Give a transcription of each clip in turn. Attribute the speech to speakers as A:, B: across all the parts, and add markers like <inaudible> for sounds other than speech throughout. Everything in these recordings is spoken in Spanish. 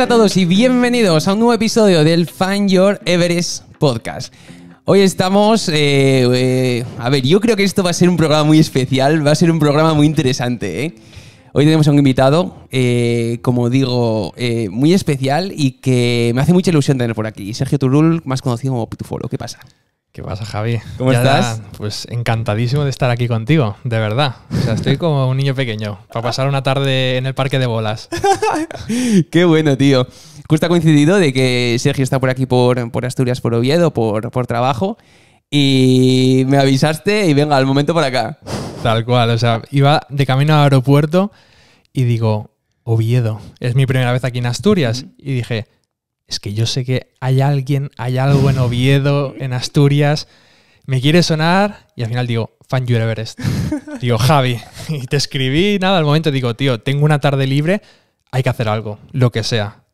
A: a todos y bienvenidos a un nuevo episodio del Find Your Everest Podcast. Hoy estamos, eh, eh, a ver, yo creo que esto va a ser un programa muy especial, va a ser un programa muy interesante. ¿eh? Hoy tenemos a un invitado, eh, como digo, muy especial y que me hace mucha ilusión tener por aquí. Sergio Turul, más conocido como Pitufolo. ¿Qué pasa? ¿Qué pasa, Javi? ¿Cómo estás?
B: pues encantadísimo de estar aquí contigo, de verdad. O sea, estoy como un niño pequeño para pasar una tarde en el parque de bolas.
A: <laughs> Qué bueno, tío. Justo ha coincidido de que Sergio está por aquí, por, Asturias, por Oviedo, por, por trabajo. Y me avisaste y venga, al momento por acá. Tal cual, o sea, iba
B: de camino al aeropuerto y digo, Oviedo, es mi primera vez aquí en Asturias. Y dije, es que yo sé que hay alguien, hay algo en Oviedo, en Asturias, me quiere sonar y al final digo, fan you Everest. <laughs> Digo, Javi, y te escribí, nada, al momento digo, tío, tengo una tarde libre, hay que hacer algo, lo que sea.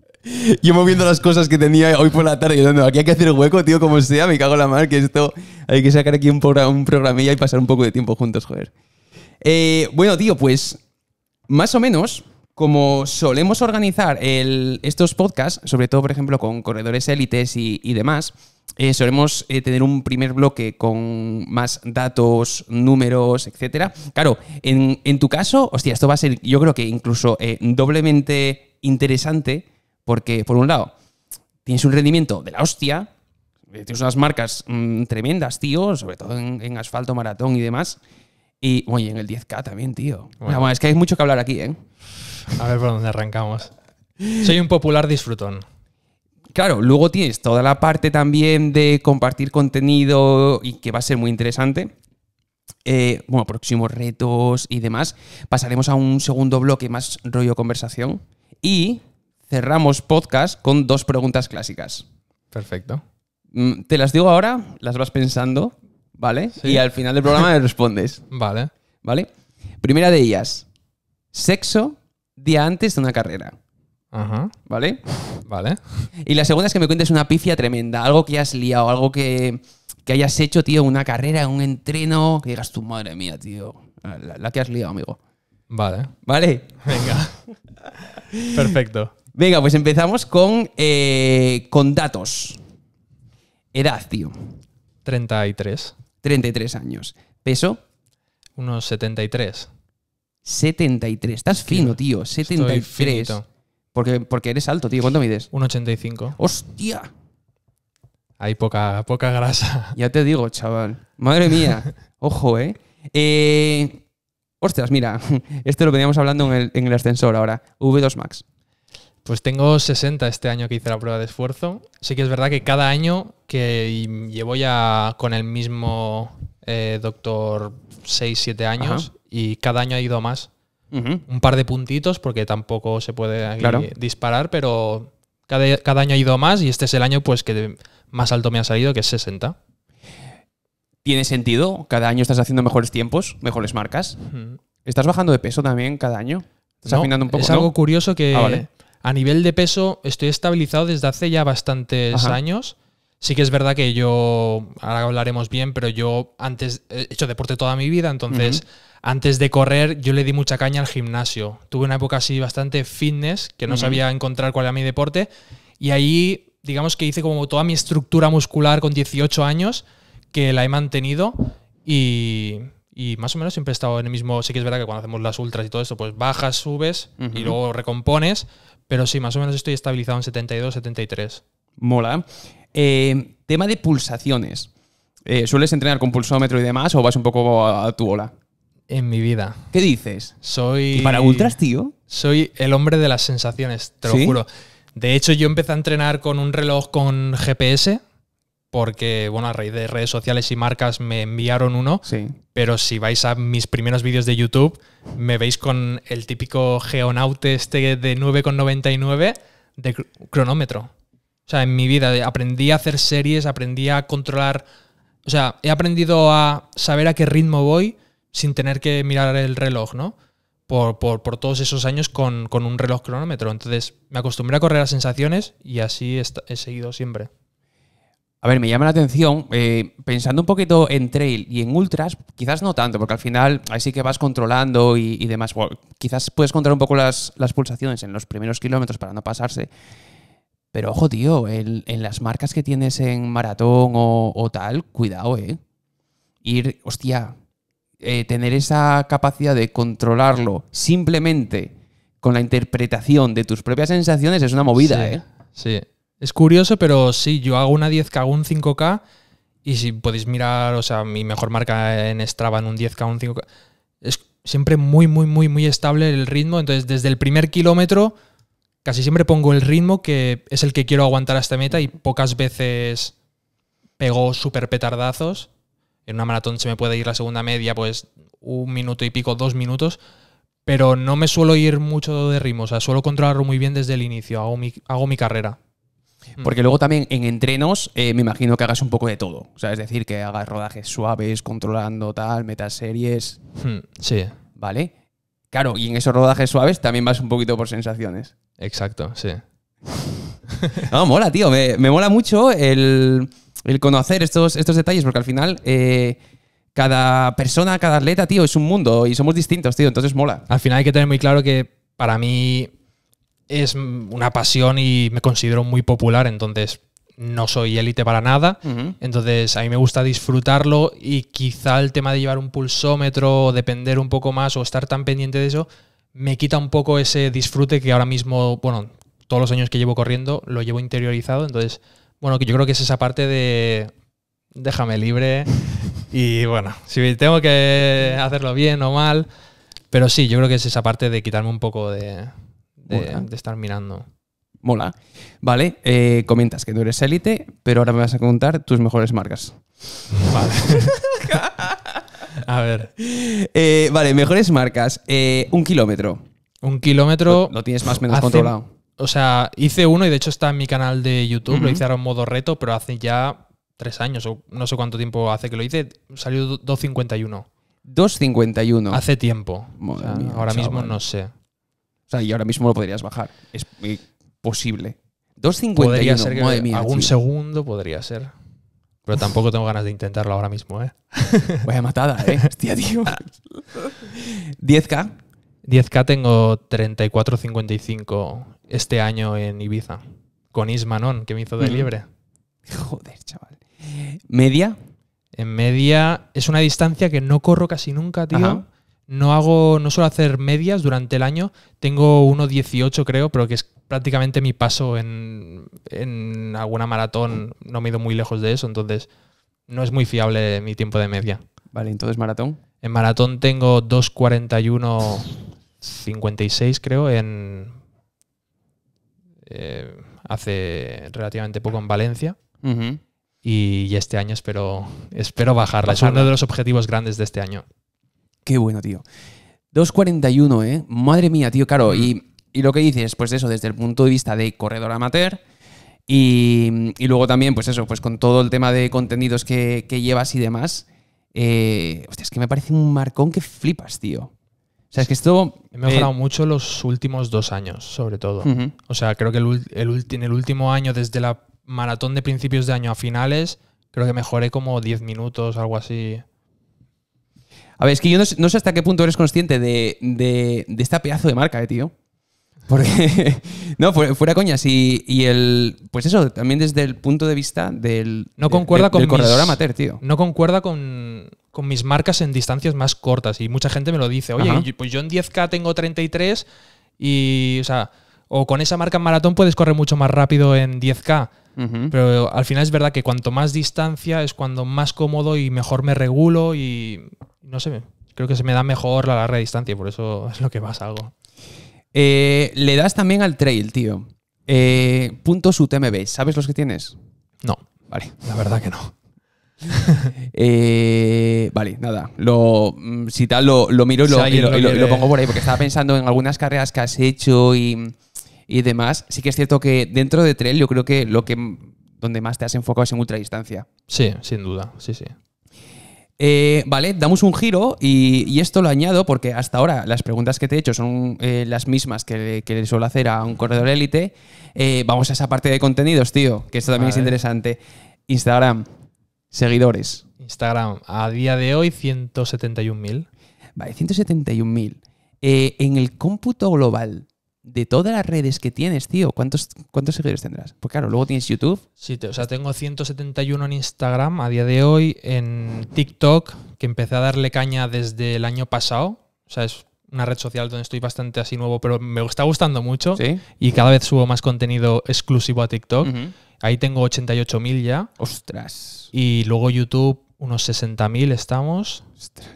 A: Yo moviendo las cosas que tenía hoy por la tarde, yo no, aquí hay que hacer hueco, tío, como sea, me cago en la mar, que esto hay que sacar aquí un, programa, un programilla y pasar un poco de tiempo juntos, joder. Eh, bueno, tío, pues más o menos como solemos organizar estos podcasts, sobre todo, por ejemplo, con corredores élites y, demás, eh, solemos eh, tener un primer bloque con más datos, números, etcétera. Claro, en, tu caso, hostia, esto va a ser, yo creo que incluso eh, doblemente interesante, porque, por un lado, tienes un rendimiento de la hostia, tienes unas marcas mm, tremendas, tío, sobre todo en, asfalto, maratón y demás. Y, oye, en el 10K también, tío. es que hay mucho que hablar aquí, ¿eh? A ver por dónde arrancamos. Soy un popular disfrutón. Claro, luego tienes toda la parte también de compartir contenido y que va a ser muy interesante. Eh, bueno, próximos retos y demás. Pasaremos a un segundo bloque más rollo conversación. Y cerramos podcast con dos preguntas clásicas. Perfecto. Mm, te las digo ahora, las vas pensando, ¿vale? Y al final del programa me respondes. vale. ¿Vale? Primera de ellas, sexo día antes de una carrera. Ajá. ¿Vale? Vale. Y la segunda es que me cuentes una pifia tremenda, algo que has liado, algo que, hayas hecho, tío, una carrera, un entreno, que digas tu madre mía, tío, la, que has liado, amigo. Vale. Vale. Venga. Perfecto. Venga, pues empezamos con, eh, con datos. Edad, tío. 33. 33 años. Peso. Unos 73. 73. Estás fino, tío. 73. Porque, porque eres alto, tío. ¿Cuánto mides? 1,85. ¡Hostia! Hay poca, poca grasa. Ya te digo, chaval. Madre mía. <laughs> Ojo, ¿eh? eh Ostras, mira, <laughs> esto lo veníamos hablando en el, en el, ascensor ahora. V2 Max. Pues tengo 60
B: este año que hice la prueba de esfuerzo. Sí que es verdad que cada año que llevo ya con el mismo eh, doctor 6, 7 años y cada año ha ido más. Un par de puntitos porque tampoco se puede disparar, pero cada, cada, año ha ido más y este es el año pues que más alto me ha salido, que es 60.
A: ¿Tiene sentido? Cada año estás haciendo mejores tiempos, mejores marcas. ¿Estás bajando de peso también cada año? Es algo curioso que ah, a nivel de peso
B: estoy estabilizado desde hace ya bastantes años Sí que es verdad que yo, ahora hablaremos bien, pero yo antes eh, he hecho deporte toda mi vida, entonces antes de correr yo le di mucha caña al gimnasio. Tuve una época así bastante fitness, que no sabía encontrar cuál era mi deporte, y ahí digamos que hice como toda mi estructura muscular con 18 años, que la he mantenido y, más o menos siempre he estado en el mismo, sí que es verdad que cuando hacemos las ultras y todo esto, pues bajas, subes y luego recompones, pero sí, más o menos estoy estabilizado
A: en 72, 73. Mola. Eh, tema de pulsaciones. Eh, ¿Sueles entrenar con pulsómetro y demás o vas un poco a tu ola? En mi vida. ¿Qué dices?
B: Soy. ¿Y para ultras, tío? Soy el hombre de las sensaciones, te lo juro. De hecho, yo empecé a entrenar con un reloj con GPS, porque, bueno, a raíz de redes sociales y marcas me enviaron uno. Sí. Pero si vais a mis primeros vídeos de YouTube, me veis con el típico Geonaute este de 9,99 de cronómetro. O sea, en mi vida aprendí a hacer series, aprendí a controlar, o sea, he aprendido a saber a qué ritmo voy sin tener que mirar el reloj, ¿no? Por, por, por todos esos años con, un reloj cronómetro. Entonces, me acostumbré a correr a sensaciones y así he, seguido siempre.
A: A ver, me llama la atención, eh, pensando un poquito en trail y en ultras, quizás no tanto, porque al final ahí sí que vas controlando y, demás. quizás puedes controlar un poco las, las, pulsaciones en los primeros kilómetros para no pasarse, pero ojo, tío, en, las marcas que tienes en maratón o, tal, cuidado, ¿eh? Ir, hostia, eh, tener esa capacidad de controlarlo simplemente con la interpretación de tus propias sensaciones es una movida, ¿eh? Sí. Es curioso, pero sí, yo hago una 10K, un 5K, y si podéis
B: mirar, o sea, mi mejor marca en Strava en un 10K, un 5K, es siempre muy, muy, muy, muy estable el ritmo. Entonces, desde el primer kilómetro casi siempre pongo el ritmo que es el que quiero aguantar a esta meta y pocas veces pego súper petardazos. En una maratón se me puede ir la segunda media, pues un minuto y pico, dos minutos, pero no me suelo ir mucho de ritmo, o sea, suelo controlarlo muy bien desde el inicio, hago mi, hago mi
A: carrera. Mm. Porque luego también en entrenos eh, me imagino que hagas un poco de todo. O sea, es decir, que hagas rodajes suaves, controlando tal, metaseries. Hmm, sí. ¿Vale? Claro, y en esos rodajes suaves también vas un poquito por sensaciones. Exacto, sí. <laughs> no, mola, tío. Me, mola mucho el, conocer estos, estos detalles, porque al final eh, cada persona, cada atleta, tío, es un mundo y somos distintos, tío. Entonces
B: mola. Al final hay que tener muy claro que para mí es una pasión y me considero muy popular, entonces no soy élite para nada. Entonces, a mí me gusta disfrutarlo y quizá el tema de llevar un pulsómetro depender un poco más o estar tan pendiente de eso me quita un poco ese disfrute que ahora mismo, bueno, todos los años que llevo corriendo lo llevo interiorizado. Entonces, bueno, yo creo que es esa parte de déjame libre <laughs> y bueno, si tengo que hacerlo bien o mal. Pero sí, yo creo que es esa parte de quitarme un poco de, de estar mirando
A: mola. Vale, eh, comentas que tú eres élite, pero ahora me vas a contar tus mejores marcas. Vale. <laughs> a ver. Eh, vale, mejores marcas. Eh, un kilómetro. Un kilómetro. Lo, tienes más o menos controlado. O sea, hice uno y de
B: hecho está en mi canal de YouTube. Lo hice ahora en modo reto, pero hace ya tres años o no sé cuánto tiempo hace que lo hice. Salió 2.51.
A: 2.51. Hace tiempo. ahora mismo no sé. O sea, y ahora mismo lo podrías bajar. Es, posible. 2.50. algún segundo
B: podría ser.
A: Pero tampoco tengo ganas de intentarlo
B: ahora mismo, ¿eh? <laughs> Vaya matada, ¿eh? <laughs> Hostia, tío. 10K. 10K tengo 34.55 este año en Ibiza. Con Ismanon, que me hizo de mm. liebre.
A: Joder, chaval. ¿Media?
B: En media es una distancia que no corro casi nunca, tío. No hago, no suelo hacer medias durante el año. Tengo 1.18 creo, pero que es prácticamente mi paso en, alguna maratón. No me he ido muy lejos de eso, entonces no es muy fiable mi tiempo de media. Vale, entonces maratón. En maratón tengo 2.41.56 creo en eh, hace relativamente poco en Valencia. y, este año espero,
A: bajarla. Es uno de los objetivos grandes de este año. Qué bueno, tío. 2.41, ¿eh? Madre mía, tío, claro. Y, lo que dices, pues, pues eso, desde el punto de vista de corredor amateur. Y, luego también, pues eso, pues con todo el tema de contenidos que, llevas y demás. Eh, hostia, es que me parece un marcón que flipas, tío. O sea, es que esto... He mejorado eh,
B: mucho los últimos dos años, sobre todo. O sea, creo que el, en el último año, desde la maratón de principios de año a finales, creo que mejoré como 10
A: minutos, algo así. A ver, es que yo no sé, hasta qué punto eres consciente de, esta pedazo de marca, eh, tío. Porque, <laughs> no, fuera, coñas. Y, y, el. Pues eso, también desde el punto de vista del. No concuerda con. mi. corredor amateur, tío. No
B: concuerda con, mis marcas en distancias más cortas. Y mucha gente me lo dice. Oye, pues yo en 10K tengo 33 y. O sea. O con esa marca en maratón puedes correr mucho más rápido en 10K. Pero al final es verdad que cuanto más distancia es cuando más cómodo y mejor me regulo y no sé, creo que se me da mejor la larga distancia, por eso
A: <laughs> es lo que más hago. Eh, le das también al trail, tío. Eh, puntos UTMB, ¿sabes los que tienes? No. Vale. La verdad que no. <laughs> Eh, vale, nada. Lo, mm, si tal, lo, miro y, lo, pongo por ahí, porque estaba pensando en algunas carreras que has hecho y, y, demás. Sí que es cierto que dentro de trail yo creo que lo que donde más te has enfocado es en ultradistancia. Sí,
B: sin duda, sí, sí.
A: Eh, vale, damos un giro y, esto lo añado porque hasta ahora las preguntas que te he hecho son eh, las mismas que, le suelo hacer a un corredor élite. Eh, vamos a esa parte de contenidos, tío, que esto también es interesante. Instagram, seguidores. Instagram, a día de hoy 171.000. Vale, 171.000. en el cómputo global de todas las redes que tienes, tío, ¿cuántos, cuántos seguidores tendrás? Porque, claro, luego tienes YouTube.
B: Sí, o sea, tengo 171 en Instagram
A: a día de hoy,
B: en TikTok, que empecé a darle caña desde el año pasado. O sea, es una red social donde estoy bastante así nuevo, pero me está gustando mucho. ¿Sí? Y cada vez subo más contenido exclusivo a TikTok. Ahí tengo 88.000 ya. Ostras. Y luego YouTube, unos 60.000 estamos.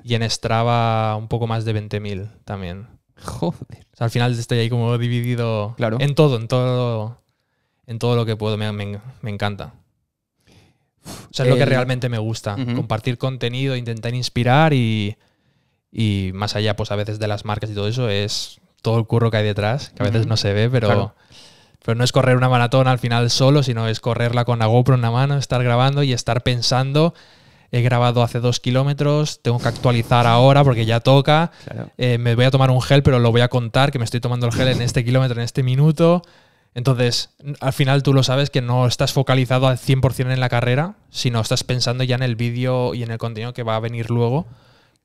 B: Y en Strava un poco más de 20.000 también. <laughs> Joder. al final estoy ahí como dividido en todo, en todo, en todo lo que puedo. Me, encanta. O sea, es lo que realmente me gusta. Compartir contenido, intentar inspirar y, más allá, pues a veces de las marcas y todo eso, es todo el curro que hay detrás, que a veces no se ve, pero, pero no es correr una maratona al final solo, sino es correrla con la GoPro en la mano, estar grabando y estar pensando he grabado hace dos kilómetros, tengo que actualizar ahora porque ya toca, eh, me voy a tomar un gel, pero lo voy a contar, que me estoy tomando el gel en este kilómetro, en este minuto. Entonces, al final tú lo sabes que no estás focalizado al 100% en la carrera, sino estás pensando ya en el vídeo y en el contenido que va a venir luego,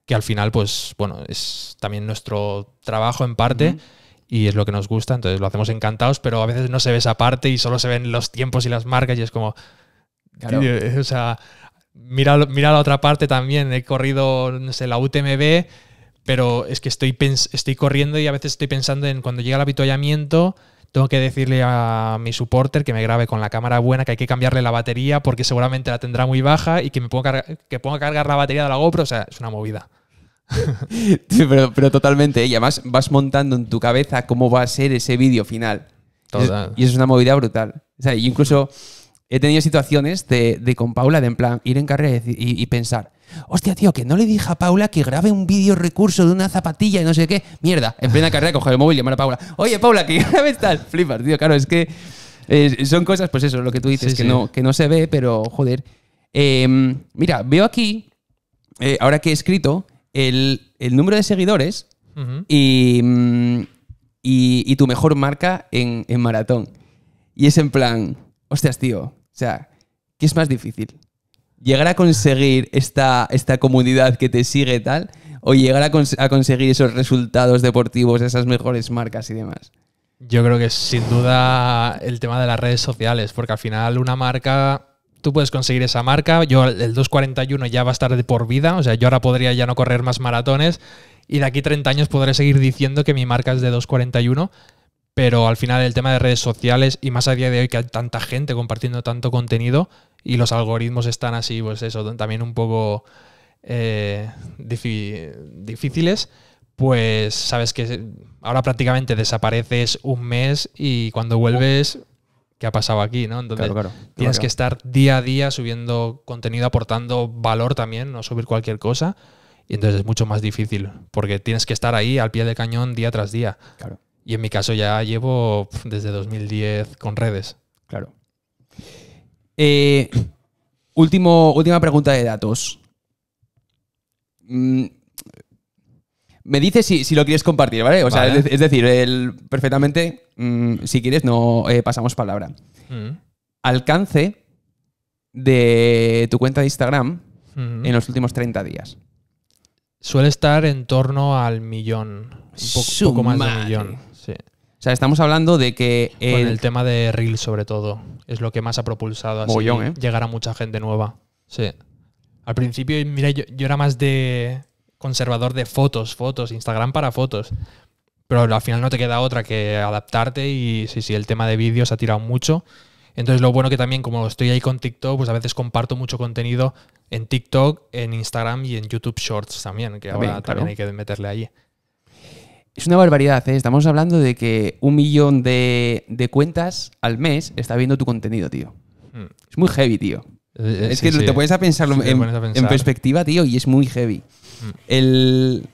B: que al final, pues, bueno, es también nuestro trabajo en parte. y es lo que nos gusta, entonces lo hacemos encantados, pero a veces no se ve esa parte y solo se ven los tiempos y las marcas y es como... Claro. <laughs> o sea, mira, la otra parte también. He corrido, la UTMB, pero es que estoy, estoy corriendo y a veces estoy pensando en cuando llega el avituallamiento. Tengo que decirle a mi supporter que me grabe con la cámara buena, que hay que cambiarle la batería porque seguramente la tendrá muy baja y que me ponga, que ponga a cargar la batería de la GoPro. O sea, es una movida.
A: <laughs> pero, totalmente. ¿eh? Y además vas montando en tu cabeza cómo va a ser ese vídeo final. Y, es, es una movida brutal. O sea, incluso he tenido situaciones de, con Paula de en plan ir en carrera y, pensar, hostia, tío, que no le dije a Paula que grabe un vídeo recurso de una zapatilla y no sé qué. Mierda, en plena carrera coger el móvil y llamar a Paula. Oye, Paula, que <laughs> tal. Flipas, tío, claro, es que son cosas, pues eso, lo que tú dices, que, No, no se ve, pero joder. Em, mira, veo aquí, eh, ahora que he escrito, el, número de seguidores y, y, tu mejor marca en, en maratón. Y es en plan, hostias, tío, o sea, ¿qué es más difícil? ¿Llegar a conseguir esta, esta comunidad que te sigue tal? ¿O llegar a, conseguir esos resultados deportivos, esas mejores marcas y demás?
B: Yo creo que sin duda el tema de las redes sociales, porque al final una marca tú puedes conseguir esa marca. Yo el 241 ya va a estar de por vida, o sea, yo ahora podría ya no correr más maratones y de aquí 30 años podré seguir diciendo que mi marca es de 241, pero al final el tema de redes sociales y más a día de hoy que hay tanta gente compartiendo tanto contenido y los algoritmos están así, pues eso, también un poco eh, difíciles, pues sabes que ahora prácticamente desapareces un mes y cuando vuelves, ¿qué ha pasado aquí? ¿no? Entonces tienes que estar día a día subiendo contenido, aportando valor también, no subir cualquier cosa. Y entonces es mucho más difícil, porque tienes que estar ahí al pie del cañón día tras día. Claro. Y en mi caso ya llevo desde 2010 con redes.
A: Claro. Eh, último, última pregunta de datos. Mm, me dices si, lo quieres compartir, ¿vale? O sea, es, decir, el, perfectamente, mm, si quieres, no eh, pasamos palabra. Mm. Alcance de tu cuenta de Instagram en los últimos 30 días.
B: Suele estar en torno al millón, un poco más de millón.
A: Sí. O sea, estamos hablando de que. El, tema de Reel, sobre
B: todo, es lo que más ha propulsado así ¿eh? llegar a mucha gente nueva. Sí. Al principio, mira, yo, era más de conservador de fotos, fotos, Instagram para fotos. Pero al final no te queda otra que adaptarte y sí, sí, el tema de vídeos ha tirado mucho. Entonces, lo bueno que también, como estoy ahí con TikTok, pues a veces comparto mucho contenido en TikTok, en Instagram y en YouTube Shorts también, que ahora también hay que meterle ahí.
A: Es una barbaridad, ¿eh? Estamos hablando de que un millón de, cuentas al mes está viendo tu contenido, tío. Mm. Es muy heavy, tío. Eh, eh, es que te eh. puedes a pensarlo en, pensar. en, perspectiva, tío, y es muy heavy. Mm. El,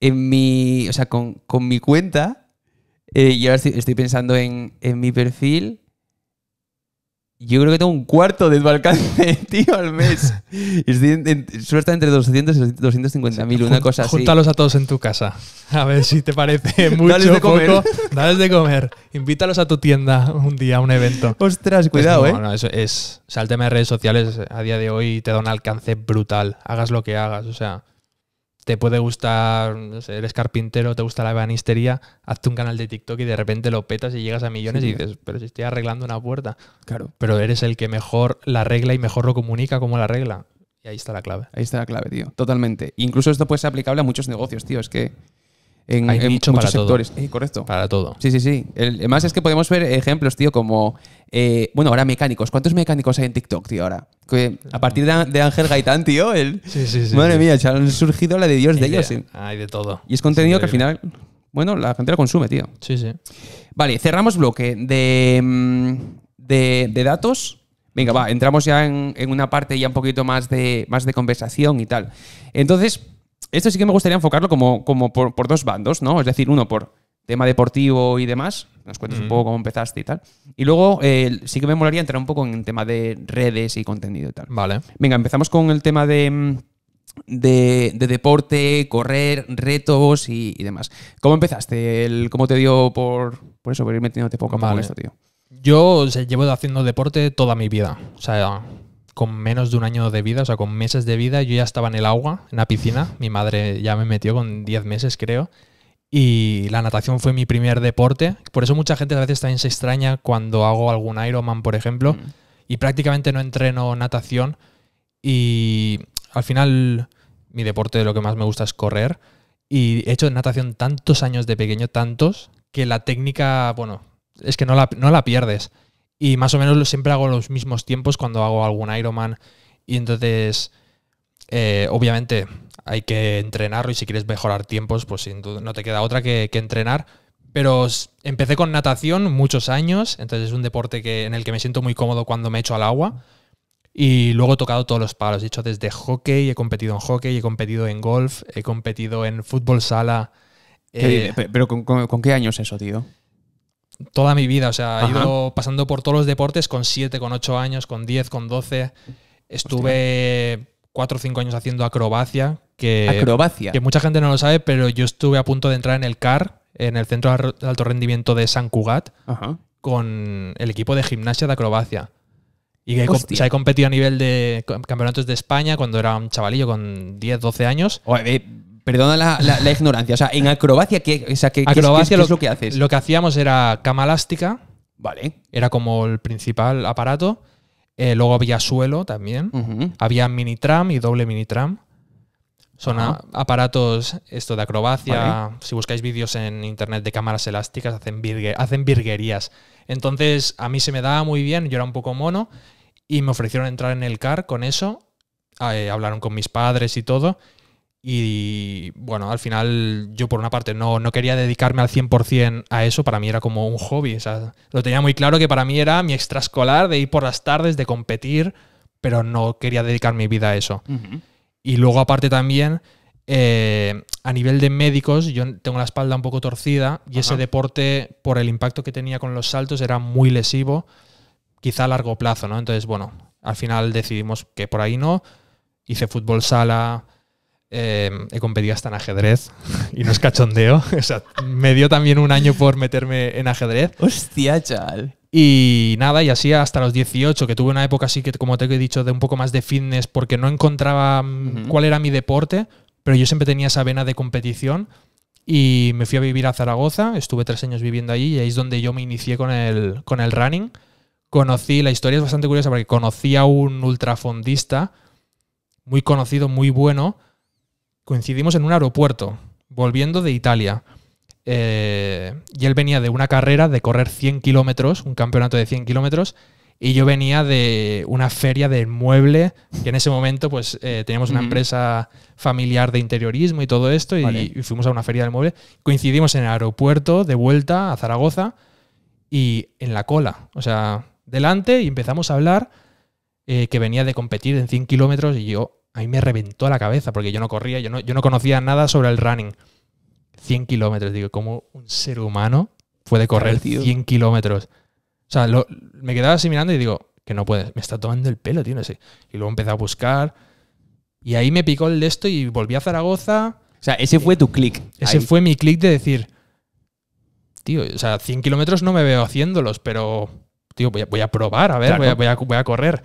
A: en mi. O sea, con, mi cuenta. Yo ahora estoy, pensando en, mi perfil. Yo creo que tengo un cuarto de tu alcance, <laughs> tío, al mes. Y estoy en, entre 200 y 250 mil, una cosa así. Júntalos
B: a todos en tu casa. <laughs> A ver si te parece <laughs> mucho dales de comer. Dales de comer. Invítalos a tu tienda un día, a un evento. Ostras, pues cuidado, ¿eh? No, eso es. O sea, el tema de redes sociales a día de hoy te da un alcance brutal. Hagas lo que hagas. O sea, te puede gustar, no sé, eres carpintero, te gusta la banistería, hazte un canal de TikTok y de repente lo petas y llegas a millones y dices, pero si estoy arreglando una puerta. Claro. Pero eres el que mejor la regla y mejor lo comunica como la regla. Y ahí está la clave.
A: Ahí está la clave, tío. Totalmente. Incluso esto puede ser aplicable a muchos negocios, tío. Es que en, muchos sectores. correcto. Para todo. Sí, sí, sí. El, además es que podemos ver ejemplos, tío, como. Eh, bueno, ahora mecánicos. ¿Cuántos mecánicos hay en TikTok, tío, ahora? Que a partir de, Ángel Gaitán, tío. El, sí, sí, sí, madre mía, han surgido la de Dios de ellos. Hay de todo. Y es contenido que al final, bueno, la gente lo consume, tío. Sí, sí. Vale, cerramos bloque mm, de, de, datos. Venga, va, entramos ya en, en, una parte ya un poquito más de, más de conversación y tal. Entonces, esto sí que me gustaría enfocarlo como, como por, dos bandos, ¿no? Es decir, uno por tema deportivo y demás, nos cuentas un poco cómo empezaste y tal. Y luego eh, sí que me molaría entrar un poco en el tema de redes y contenido y tal. Vale. Venga, empezamos con el tema mm, de... De, deporte, correr, retos y, y demás. ¿Cómo empezaste? El, ¿Cómo te dio por, por eso, por ir metiéndote poco a poco en esto, tío?
B: Yo llevo haciendo deporte toda mi vida. O sea, con menos de un año de vida, o sea, con meses de vida, yo ya estaba en el agua, en la piscina. Mi madre ya me metió con 10 meses, creo. Y la natación fue mi primer deporte. Por eso mucha gente a veces también se extraña cuando hago algún Ironman, por ejemplo, mm. y prácticamente no entreno natación. Y al final, mi deporte de lo que más me gusta es correr. Y he hecho natación tantos años de pequeño, tantos, que la técnica, bueno, es que no la pierdes. Y más o menos siempre hago los mismos tiempos cuando hago algún Ironman. Y entonces, eh, obviamente, hay que entrenarlo y si quieres mejorar tiempos, pues no te queda otra que, entrenar. Pero empecé con natación muchos años, entonces es un deporte que, en el que me siento muy cómodo cuando me echo al agua. Y luego he tocado todos los palos. He hecho desde hockey, he competido en hockey, he competido en golf, he competido en fútbol sala. Eh,
A: ¿Pero con, qué años eso, tío?
B: toda mi vida. O sea, he ido pasando por todos los deportes con 7, con 8 años, con 10, con 12. Estuve cuatro 4 o 5 años haciendo acrobacia. Que, acrobacia. Que mucha gente no lo sabe, pero yo estuve a punto de entrar en el CAR, en el Centro de Alto Rendimiento de San Cugat, con el equipo de gimnasia de acrobacia. Y que he competido a nivel de campeonatos de España cuando era un chavalillo con 10, 12 años. Perdona la, la, ignorancia. O sea, en acrobacia, ¿qué, o acrobacia es, lo, que haces? Lo que hacíamos era cama elástica. Vale. Era como el principal aparato. Eh, luego había suelo también. Había mini tram y doble mini tram. Son aparatos esto de acrobacia. Si buscáis vídeos en internet de cámaras elásticas, hacen, hacen virguerías. Entonces, a mí se me daba muy bien. Yo era un poco mono. Y me ofrecieron entrar en el CAR con eso. Eh, hablaron con mis padres y todo. Y bueno, al final yo por una parte no, no quería dedicarme al 100% a eso, para mí era como un hobby. O sea, lo tenía muy claro que para mí era mi extraescolar de ir por las tardes, de competir, pero no quería dedicar mi vida a eso. Y luego aparte también, eh, a nivel de médicos, yo tengo la espalda un poco torcida y ese deporte, por el impacto que tenía con los saltos, era muy lesivo, quizá a largo plazo, ¿no? Entonces, bueno, al final decidimos que por ahí no. Hice fútbol sala, Em, he competido hasta en ajedrez <laughs> y no es cachondeo. <laughs> o sea, me dio también un año por meterme en ajedrez. Hostia, chaval Y nada, y así hasta los 18, que tuve una época así que, como te he dicho, de un poco más de fitness, porque no encontraba mm, cuál era mi deporte, pero yo siempre tenía esa vena de competición. Y me fui a vivir a Zaragoza, estuve tres años viviendo allí y ahí es donde yo me inicié con el, con el running. Conocí, la historia es bastante curiosa porque conocí a un ultrafondista muy conocido, muy bueno, coincidimos en un aeropuerto, volviendo de Italia. Eh, y él venía de una carrera de correr 100 kilómetros, un campeonato de 100 kilómetros, y yo venía de una feria del mueble, que en ese momento pues eh, teníamos una empresa familiar de interiorismo y todo esto, y, fuimos a una feria del mueble. Coincidimos en el aeropuerto de vuelta a Zaragoza y en la cola, o sea, delante y empezamos a hablar eh, que venía de competir en 100 kilómetros y yo a mí me reventó la cabeza porque yo no corría, yo no, yo no conocía nada sobre el running. 100 kilómetros, digo, ¿cómo un ser humano puede correr 100 kilómetros? O sea, me quedaba así mirando y digo, que no puedes, me está tomando el pelo, tío, no sé. Y luego empecé a buscar y ahí me picó el de esto y volví a Zaragoza. O sea, ese fue tu clic. Ese fue mi clic de decir, tío, o sea, 100 kilómetros no me veo haciéndolos, pero, tío, voy a, probar, a ver, voy, a, voy a correr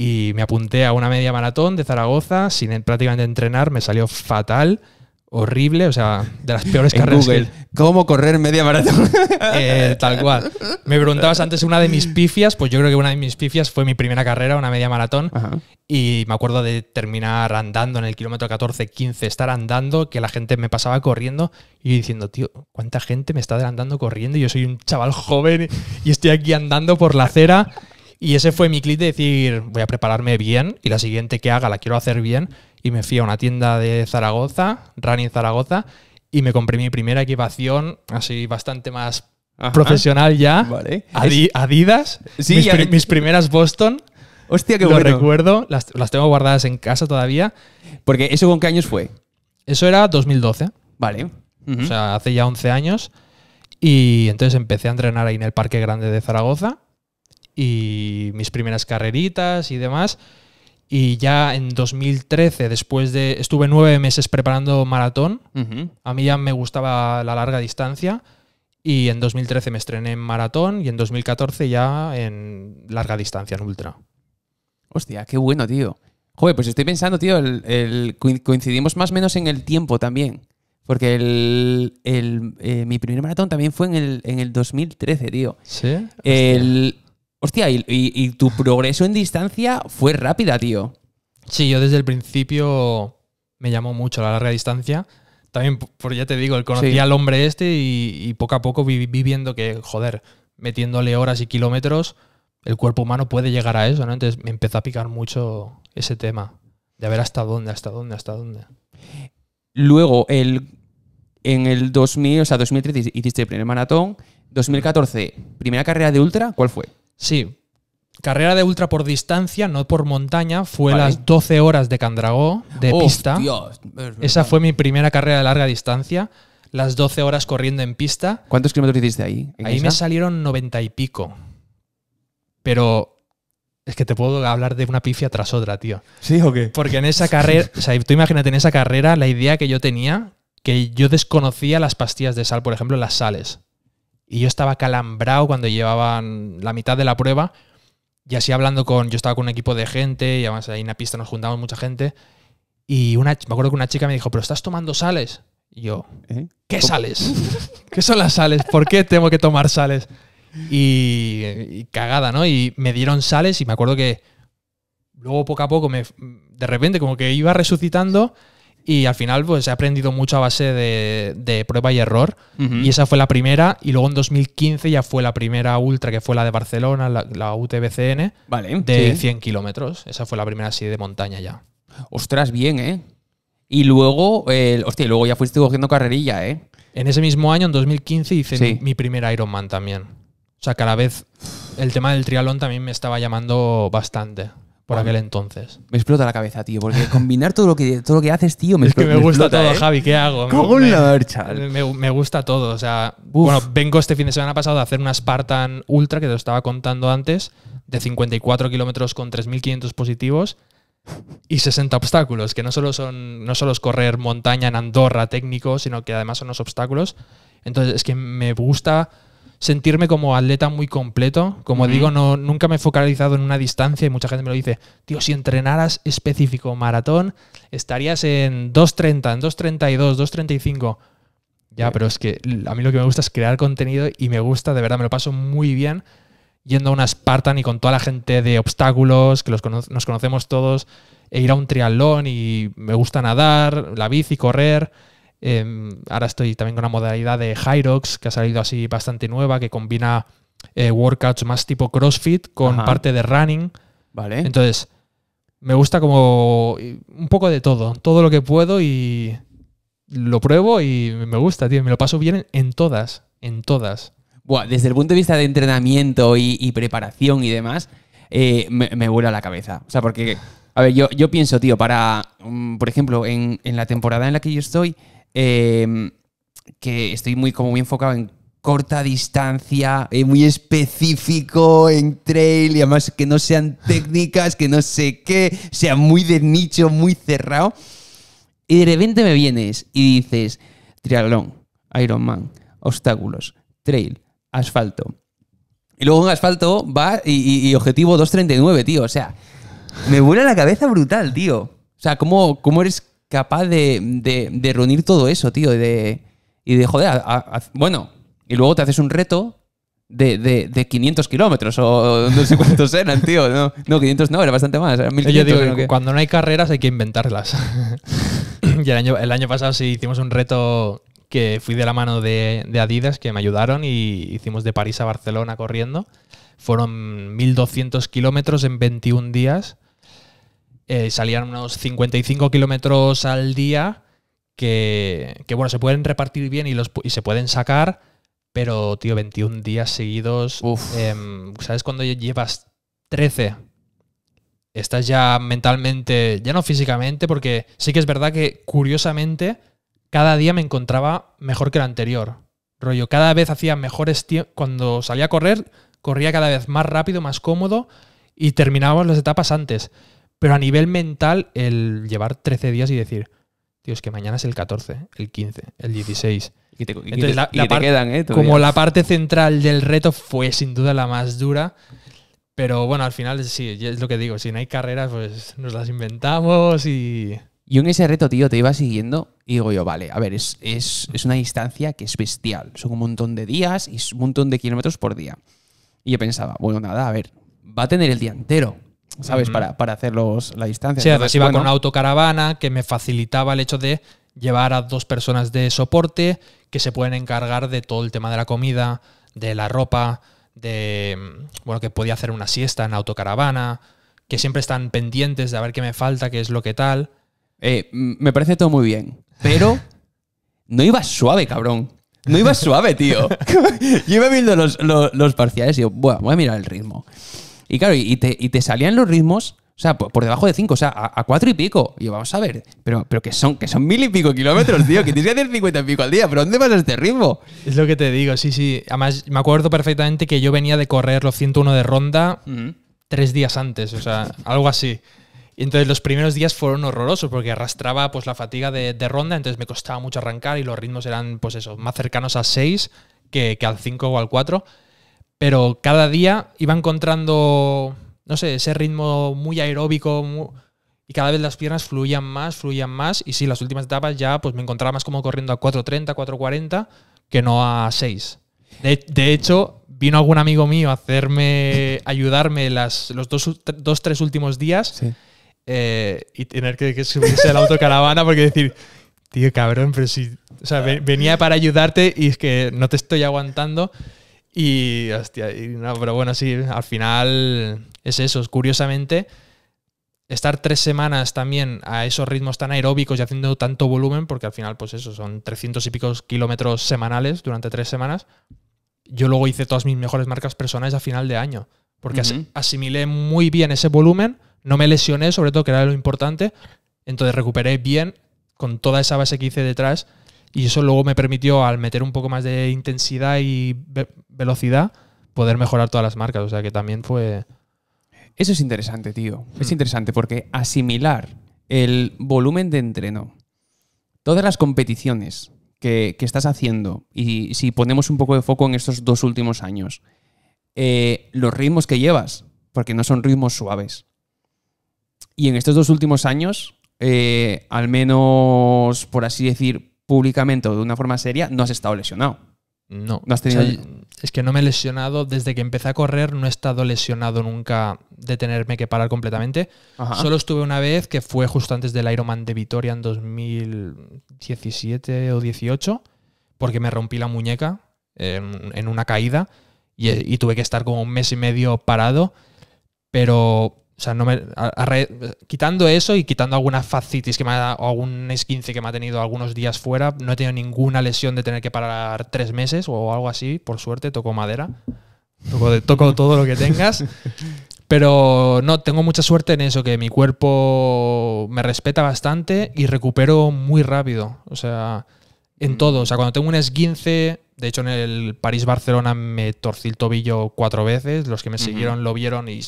B: y me apunté a una media maratón de Zaragoza sin prácticamente entrenar, me salió fatal, horrible, o sea, de las peores <laughs> en carreras. Google, ¿cómo correr media maratón? <laughs> Eh, tal cual. Me preguntabas antes una de mis pifias, pues yo creo que una de mis pifias fue mi primera carrera, una media maratón, y me acuerdo de terminar andando en el kilómetro 14, 15, estar andando, que la gente me pasaba corriendo y yo diciendo, tío, ¿cuánta gente me está adelantando corriendo? Yo soy un chaval joven y estoy aquí andando por la acera. Y ese fue mi clic de decir, voy a prepararme bien y la siguiente que haga la quiero hacer bien. Y me fui a una tienda de Zaragoza, Running Zaragoza, y me compré mi primera equipación, así bastante más profesional ya. Adidas, sí, mis, primeras Boston. Hostia, qué Lo recuerdo, las, tengo guardadas en casa todavía. Porque eso con qué años fue? Eso era 2012. Vale. O sea, hace ya 11 años. Y entonces empecé a entrenar ahí en el Parque Grande de Zaragoza y mis primeras carreritas y demás. Y ya en 2013, después de. Estuve nueve meses preparando maratón. A mí ya me gustaba la larga distancia. Y en 2013 me estrené en maratón y en 2014 ya en larga distancia, en ultra.
A: Hostia, qué bueno, tío. Joder, pues estoy pensando, tío, coincidimos más o menos en el tiempo también. Porque el, eh, mi primer maratón también fue en el, en el 2013, tío. Sí. El, Hostia, y, tu progreso en distancia fue rápida, tío. Sí, yo desde el
B: principio me llamó mucho la larga distancia. También, por ya te digo, el al hombre este y, poco a poco vi, que, joder, metiéndole horas y kilómetros, el cuerpo humano puede llegar a eso, ¿no? Entonces me empezó a picar mucho ese tema de ver hasta dónde, hasta dónde, hasta dónde.
A: Luego, el, en el 2000, o sea, 2013 hiciste el primer maratón, 2014, primera carrera de ultra, ¿cuál fue? Sí. Carrera de ultra por distancia, no por montaña, fue las 12 horas de
B: Candragó de pista. Esa fue mi primera carrera de larga distancia, las 12 horas corriendo en pista.
A: ¿Cuántos kilómetros hiciste ahí? Ahí me
B: salieron 90 y pico. Pero es que te puedo hablar de una pifia tras otra, tío. ¿Sí o qué? Porque en esa <laughs> carrera, o sea, tú imagínate en esa carrera la idea que yo tenía, que yo desconocía las pastillas de sal, por ejemplo, las sales y yo estaba calambrado cuando llevaban la mitad de la prueba. Y así hablando con. Yo estaba con un equipo de gente y además ahí en la pista nos juntamos mucha gente. Y una, me acuerdo que una chica me dijo, ¿pero estás tomando sales? Y yo, ¿Eh? ¿qué sales? <laughs> ¿Qué son las sales? ¿Por qué tengo que tomar sales? Y, y, cagada, ¿no? Y me dieron sales y me acuerdo que luego poco a poco, me, de repente, como que iba resucitando y al final, pues he aprendido mucho a base de, prueba y error. Y esa fue la primera. Y luego en 2015 ya fue la primera ultra, que fue la de Barcelona, la, UTBCN, de 100 kilómetros. Esa fue la primera así de montaña ya. Ostras, bien, ¿eh? Y luego, luego ya fuiste cogiendo carrerilla, ¿eh? En ese mismo año, en 2015, hice mi, primera Ironman también. O sea, cada vez el tema del triatlón también me estaba llamando bastante por aquel entonces. Me explota la cabeza, tío, porque <laughs>
A: combinar todo lo que, todo lo que haces, tío, me Es que me, gusta todo, ¿eh? Javi, ¿qué hago? me,
B: gusta todo, o sea, bueno, vengo este fin de semana pasado a hacer una Spartan Ultra, que te lo estaba contando antes, de 54 kilómetros con 3.500 positivos y 60 obstáculos, que no solo, son, no solo es correr montaña en Andorra técnico, sino que además son los obstáculos. Entonces, es que me gusta sentirme como atleta muy completo. Como digo, no, nunca me he focalizado en una distancia y mucha gente me lo dice, tío, si entrenaras específico maratón, estarías en 2.30, en 2.32, 2.35. Ya, pero es que a mí lo que me gusta es crear contenido y me gusta, de verdad, me lo paso muy bien yendo a una Spartan y con toda la gente de obstáculos, que los nos conocemos todos, e ir a un triatlón y me gusta nadar, la bici, correr. Em, ahora estoy también con una modalidad de Hyrox que ha salido así bastante nueva, que combina eh, workouts más tipo CrossFit con parte de running. Vale. Entonces, me gusta como un poco de todo, todo lo que puedo y lo pruebo y me gusta, tío. Me lo paso bien en todas, en todas.
A: desde el punto de vista de entrenamiento y, preparación y demás, eh, me, vuela la cabeza. O sea, porque, a ver, yo, pienso, tío, para, mm, por ejemplo, en la temporada en la que yo estoy, Em, que estoy muy, como muy enfocado en corta distancia, y eh, muy específico en trail y además que no sean <laughs> técnicas, que no sé qué, sea muy de nicho, muy cerrado. Y de repente me vienes y dices, triatlón, Ironman, obstáculos, trail, asfalto. Y luego en asfalto va y, y objetivo 2.39, tío. O sea, me vuela la cabeza brutal, tío. O sea, ¿cómo, cómo eres capaz de, reunir todo eso, tío, y de, y de joder, bueno, y luego te haces un reto de, 500 kilómetros o <laughs> no sé cuántos eran, tío. No, 500 no, era bastante más. Yo digo, cuando no hay carreras hay que inventarlas.
B: <coughs> y el año, el año pasado sí hicimos un reto que fui de la mano de, de Adidas, que me ayudaron y hicimos de París a Barcelona corriendo. Fueron 1200 kilómetros en 21 días eh, salían unos 55 kilómetros al día que, bueno, se pueden repartir bien y, los, y se pueden sacar, pero, tío, 21 días seguidos. Em, ¿Sabes cuando llevas 13? Estás ya mentalmente, ya no físicamente, porque sí que es verdad que, curiosamente, cada día me encontraba mejor que el anterior. Rollo, cada vez hacía mejores tiempos. Cuando salía a correr, corría cada vez más rápido, más cómodo y terminábamos las etapas antes. Pero a nivel mental, el llevar 13 días y decir, tío, es que mañana es el 14, el 15, el 16. Y te, quedan, ¿eh? Como la parte central del reto fue sin duda la más dura. Pero bueno, al final sí, es lo que digo, si no hay carreras, pues nos las
A: inventamos y... Yo en ese reto, tío, te iba siguiendo y digo yo, vale, a ver, es, una distancia que es bestial. Son un montón de días y un montón de kilómetros por día. Y yo pensaba, bueno, nada, a ver, va a tener el día entero ¿sabes? para, para, hacer la distancia. Sí, además iba con una
B: autocaravana que me facilitaba el hecho de llevar a dos personas de soporte que se pueden encargar de todo el tema de la comida, de la ropa, de, mm, bueno, que podía hacer una siesta en autocaravana, que siempre están pendientes de a ver qué me falta, qué es lo que tal.
A: Eh, me parece todo muy bien, pero <laughs> no iba suave, cabrón. No iba suave, tío. <laughs> Yo iba viendo los, los, parciales y digo, voy a mirar el ritmo. Y claro, y te, salían los ritmos o sea, por, debajo de 5, o sea, a, a, cuatro y pico. Y yo, vamos a ver, pero, pero que son que son mil y pico kilómetros, tío, que tienes que hacer 50 y pico al día, pero ¿dónde vas a este
B: ritmo? Es lo que te digo, sí, sí. Además, me acuerdo perfectamente que yo venía de correr los 101 de ronda tres días antes, o sea, algo así. Y entonces los primeros días fueron horrorosos porque arrastraba pues la fatiga de, ronda, entonces me costaba mucho arrancar y los ritmos eran pues eso, más cercanos a 6 que, que al 5 o al 4 pero cada día iba encontrando, no sé, ese ritmo muy aeróbico y cada vez las piernas fluían más, fluían más y sí, las últimas etapas ya pues me encontraba más como corriendo a 4.30, 4.40 que no a 6. De, hecho, vino algún amigo mío a hacerme, <laughs> ayudarme las, los dos, dos, tres últimos días eh, y tener que, subirse al autocaravana porque decir, tío, cabrón, pero si... O sea, venía para ayudarte y es que no te estoy aguantando. Y, hostia, no, pero bueno, sí, al final es eso. Curiosamente, estar tres semanas también a esos ritmos tan aeróbicos y haciendo tanto volumen, porque al final, pues eso, son 300 y pico kilómetros semanales durante tres semanas. Yo luego hice todas mis mejores marcas personales a final de año, porque asimilé muy bien ese volumen, no me lesioné, sobre todo, que era lo importante, entonces recuperé bien con toda esa base que hice detrás y eso luego me permitió, al meter un poco más de intensidad y velocidad, poder mejorar todas las marcas. O sea que también
A: fue. Eso es interesante, tío. Es mm. interesante porque asimilar el volumen de entreno, todas las competiciones que, estás haciendo, y si ponemos un poco de foco en estos dos últimos años, eh, los ritmos que llevas, porque no son ritmos suaves. Y en estos dos últimos años, eh, al menos por así decir, públicamente o de una forma seria, no has estado lesionado. No. es
B: que no me he lesionado. Desde que empecé a correr no he estado lesionado nunca de tenerme que parar completamente. Solo estuve una vez que fue justo antes del Ironman de Vitoria en 2017 o 18, porque me rompí la muñeca en, una caída y tuve que estar como un mes y medio parado. Pero o sea, no me, quitando eso y quitando alguna facitis que me ha, o algún esquince que me ha tenido algunos días fuera, no he tenido ninguna lesión de tener que parar tres meses o algo así. Por suerte, toco madera. Toco, toco todo lo que tengas. <laughs> Pero no, tengo mucha suerte en eso, que mi cuerpo me respeta bastante y recupero muy rápido. O sea, en mm. todo, o sea, cuando tengo un esguince, de hecho en el París-Barcelona me torcí el tobillo cuatro veces, los que me siguieron lo vieron y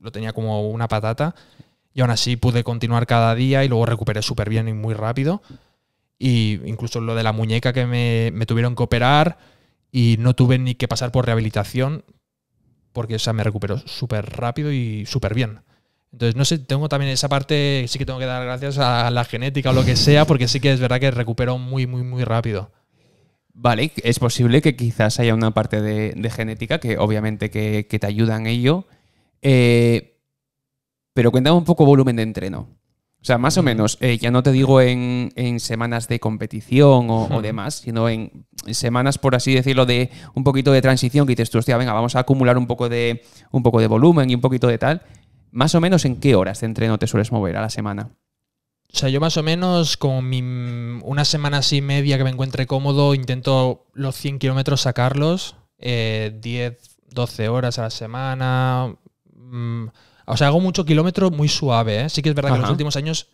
B: lo tenía como una patata, y aún así pude continuar cada día y luego recuperé súper bien y muy rápido, y incluso lo de la muñeca que me, me, tuvieron que operar y no tuve ni que pasar por rehabilitación, porque o sea, me recuperó súper rápido y súper bien. Entonces, no sé, tengo también esa parte, sí que tengo que dar gracias a la genética o lo que sea, porque sí que es verdad que recupero muy, muy, muy rápido.
A: Vale, es posible que quizás haya una parte de, genética que obviamente que, te ayuda en ello. Eh, pero cuéntame un poco volumen de entreno. O sea, más o mm. menos, eh, ya no te digo en, semanas de competición o, mm. demás, sino en, semanas, por así decirlo, de un poquito de transición que dices tú, hostia, venga, vamos a acumular un poco de, un poco de volumen y un poquito de tal. ¿Más o menos en qué horas de entreno te sueles mover a la semana? O sea,
B: yo más o menos con una semana así media que me encuentre cómodo, intento los 100 kilómetros sacarlos, 10, eh, 12 horas a la semana. Mm, o sea, hago mucho kilómetro muy suave. ¿eh? Sí que es verdad que en los últimos años,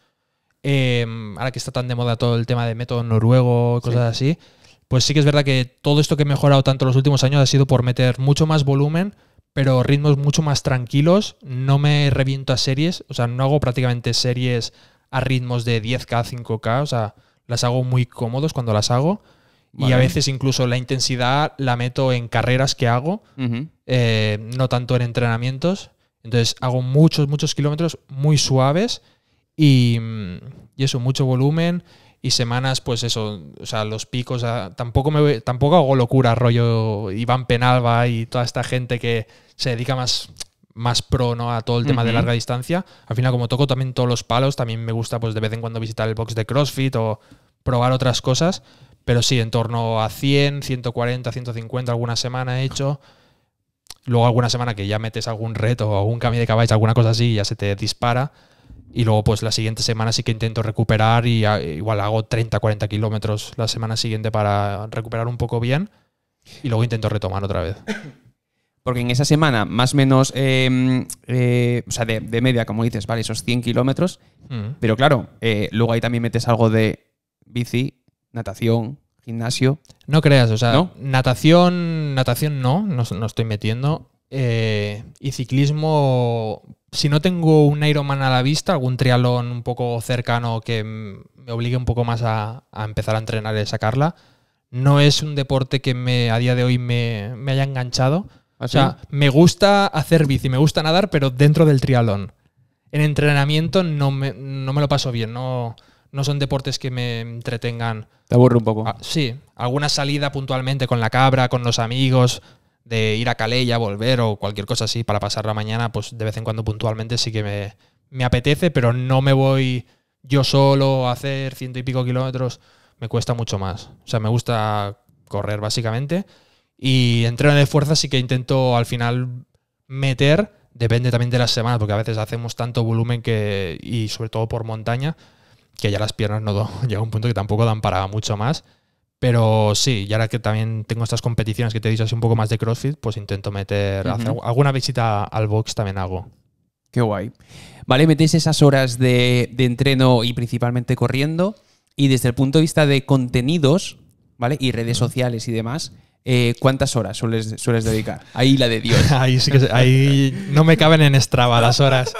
B: em, ahora que está tan de moda todo el tema de método noruego, cosas así, pues sí que es verdad que todo esto que he mejorado tanto los últimos años ha sido por meter mucho más volumen pero ritmos mucho más tranquilos. No me reviento a series, o sea, no hago prácticamente series a ritmos de 10K, 5K, o sea, las hago muy cómodos cuando las hago. Y a veces incluso la intensidad la meto en carreras que hago, eh, no tanto en entrenamientos. Entonces hago muchos, muchos kilómetros muy suaves y, mm, y eso, mucho volumen y semanas, pues eso, o sea, los picos. tampoco, me, tampoco hago locura, rollo Iván Penalba y toda esta gente que se dedica más más pro a todo el tema de larga distancia. Al final, como toco también todos los palos, también me gusta pues de vez en cuando visitar el box de CrossFit o probar otras cosas. Pero sí, en torno a 100, 140, 150 alguna semana he hecho. Luego alguna semana que ya metes algún reto o algún cambio de caballos, alguna cosa así, ya se te dispara. Y luego, pues la siguiente semana sí que intento recuperar y ah, igual hago 30, 40 kilómetros la semana siguiente para recuperar un poco bien y luego intento retomar otra vez. <laughs>
A: Porque en esa semana, más o menos, em, eh, o sea, de, media, como dices, vale, esos 100 kilómetros. Mm. Pero claro, eh, luego ahí también metes algo de bici, natación, gimnasio. No creas, o sea,
B: natación, natación no, no, no estoy metiendo. Eh, y ciclismo, si no tengo un Ironman a la vista, algún trialón un poco cercano que me obligue un poco más a, empezar a entrenar y sacarla, no es un deporte que me, a día de hoy me, haya enganchado. ¿Ah, o sea, me gusta hacer bici, me gusta nadar, pero dentro del trialón. En entrenamiento no me, lo paso bien, no, no son deportes que me entretengan.
A: Te aburre un poco. Ah,
B: sí, alguna salida puntualmente con la cabra, con los amigos, de ir a Calella, volver o cualquier cosa así para pasar la mañana, pues de vez en cuando puntualmente sí que me, apetece, pero no me voy yo solo a hacer ciento y pico kilómetros, me cuesta mucho más. O sea, me gusta correr básicamente y entreno de fuerza sí que intento al final meter, depende también de las semanas, porque a veces hacemos tanto volumen que, y sobre todo por montaña, que ya las piernas no <laughs> llegan a un punto que tampoco dan para mucho más pero sí, y ahora que también tengo estas competiciones que te he dicho así un poco más de CrossFit, pues intento meter, alguna visita al box
A: también hago. Qué guay. Vale, metes esas horas de, entreno y principalmente corriendo. Y desde el punto de vista de contenidos, ¿vale? Y redes sociales y demás, eh, ¿cuántas horas sueles, sueles dedicar? Ahí la de Dios. <laughs> ahí sí que ahí no me
B: caben en Strava las horas.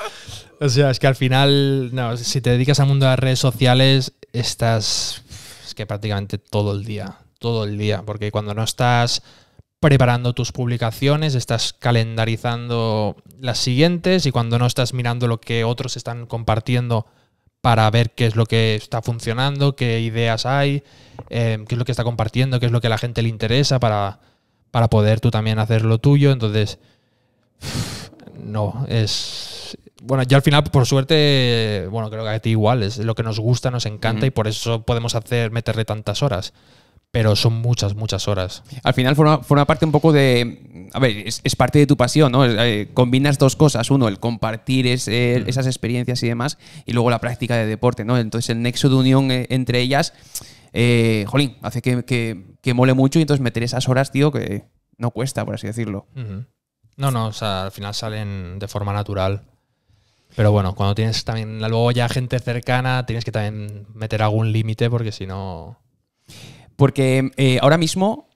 B: O sea, es que al final, no, si te dedicas al mundo de las redes sociales, estás que prácticamente todo el día, todo el día, porque cuando no estás preparando tus publicaciones, estás calendarizando las siguientes y cuando no estás mirando lo que otros están compartiendo para ver qué es lo que está funcionando, qué ideas hay, em, qué es lo que está compartiendo, qué es lo que a la gente le interesa para, para poder tú también hacer lo tuyo. Entonces, no, es, bueno, yo al final, por suerte, bueno, creo que a ti igual, es lo que nos gusta, nos encanta y por eso podemos hacer, meterle tantas horas. Pero son muchas, muchas horas.
A: Al final forma, forma parte un poco de. A ver, es, parte de tu pasión, ¿no? Eh, combinas dos cosas. Uno, el compartir eh, esas experiencias y demás, y luego la práctica de deporte, ¿no? Entonces el nexo de unión eh, entre ellas, jolín, hace que, mole mucho y entonces meter esas horas, tío, que no cuesta, por así decirlo.
B: No, no, o sea, al final salen de forma natural. Pero bueno, cuando tienes también luego ya gente cercana, tienes que también meter algún límite porque si no... Porque eh, ahora mismo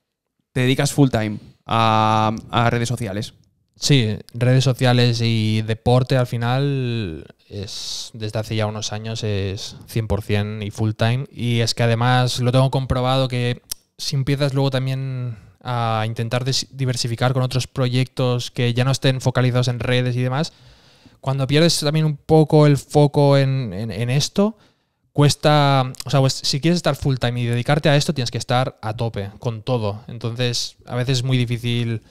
B: te dedicas full time a, redes sociales. Sí, redes sociales y deporte al final es desde hace ya unos años es 100% y full time. Y es que además lo tengo comprobado que si empiezas luego también a intentar diversificar con otros proyectos que ya no estén focalizados en redes y demás, cuando pierdes también un poco el foco en, en, esto, cuesta, o sea, pues, si quieres estar full time y dedicarte a esto, tienes que estar a tope con todo. Entonces, a veces es muy difícil,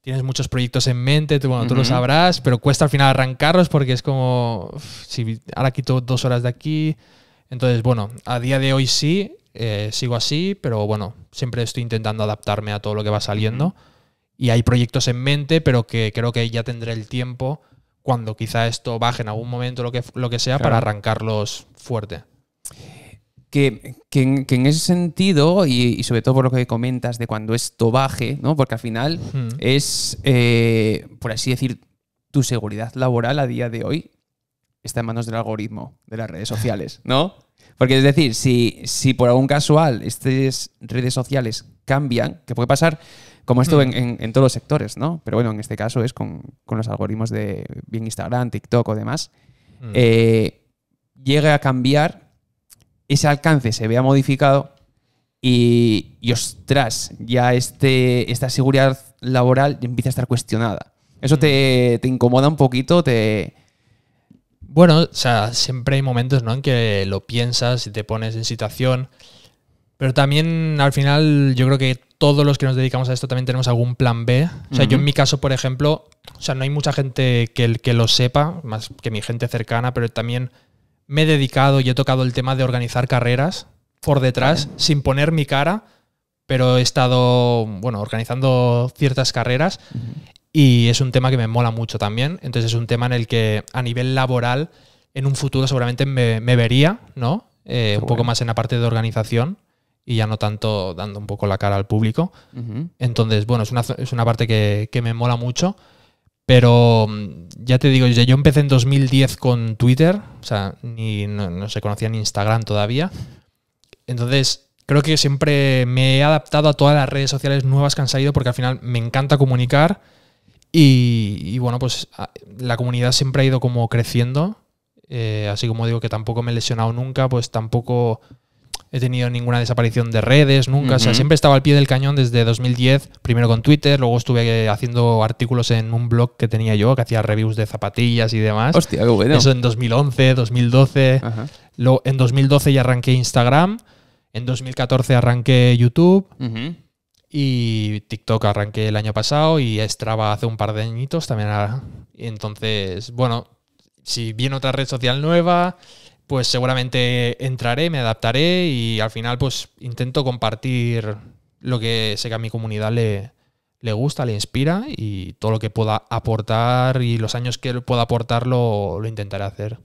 B: tienes muchos proyectos en mente, tú, bueno, lo sabrás, pero cuesta al final arrancarlos porque es como, si ahora quito dos horas de aquí. Entonces, bueno, a día de hoy sí, eh, sigo así, pero bueno, siempre estoy intentando adaptarme a todo lo que va saliendo. Y hay proyectos en mente, pero que creo que ya tendré el tiempo cuando quizá esto baje en algún momento, lo que, lo que sea, para arrancarlos fuerte.
A: Que, en, ese sentido, y, sobre todo por lo que comentas de cuando esto baje, ¿no? porque al final es, eh, por así decir, tu seguridad laboral a día de hoy está en manos del algoritmo de las redes sociales, ¿no? Porque es decir, si, si por algún casual estas redes sociales cambian, ¿qué puede pasar como esto mm. en, todos los sectores, ¿no? Pero bueno, en este caso es con, los algoritmos de bien Instagram, TikTok o demás. Mm. Eh, llega a cambiar, ese alcance se vea modificado y, ostras, ya este, esta seguridad laboral empieza a estar cuestionada. Eso mm. te, te incomoda un poquito, te, bueno, o sea, siempre hay momentos ¿no? en que lo
B: piensas y te pones en situación. Pero también al final yo creo que todos los que nos dedicamos a esto también tenemos algún plan B. O sea, yo en mi caso, por ejemplo, o sea, no hay mucha gente que, que lo sepa, más que mi gente cercana, pero también me he dedicado y he tocado el tema de organizar carreras por detrás, sin poner mi cara, pero he estado, bueno, organizando ciertas carreras y es un tema que me mola mucho también. Entonces es un tema en el que a nivel laboral, en un futuro seguramente me, vería, ¿no? Eh, un poco más en la parte de organización, y ya no tanto dando un poco la cara al público. Entonces, bueno, es una, parte que, me mola mucho. Pero mm, ya te digo, yo empecé en 2010 con Twitter, o sea, ni, no, se conocía ni Instagram todavía. Entonces, creo que siempre me he adaptado a todas las redes sociales nuevas que han salido porque al final me encanta comunicar y, bueno, pues la comunidad siempre ha ido como creciendo. Eh, así como digo que tampoco me he lesionado nunca, pues tampoco he tenido ninguna desaparición de redes, nunca. O sea, siempre estaba al pie del cañón desde 2010, primero con Twitter, luego estuve eh, haciendo artículos en un blog que tenía yo, que hacía reviews de zapatillas y demás. Hostia, qué bueno. Eso en 2011, 2012. en 2012 ya arranqué Instagram, en 2014 arranqué YouTube. Y TikTok arranqué el año pasado y Strava hace un par de añitos también. Entonces, bueno, si viene otra red social nueva, pues seguramente entraré, me adaptaré y al final pues intento compartir lo que sé que a mi comunidad le, gusta, le inspira y todo lo que pueda aportar y los años
A: que pueda aportar lo, intentaré hacer.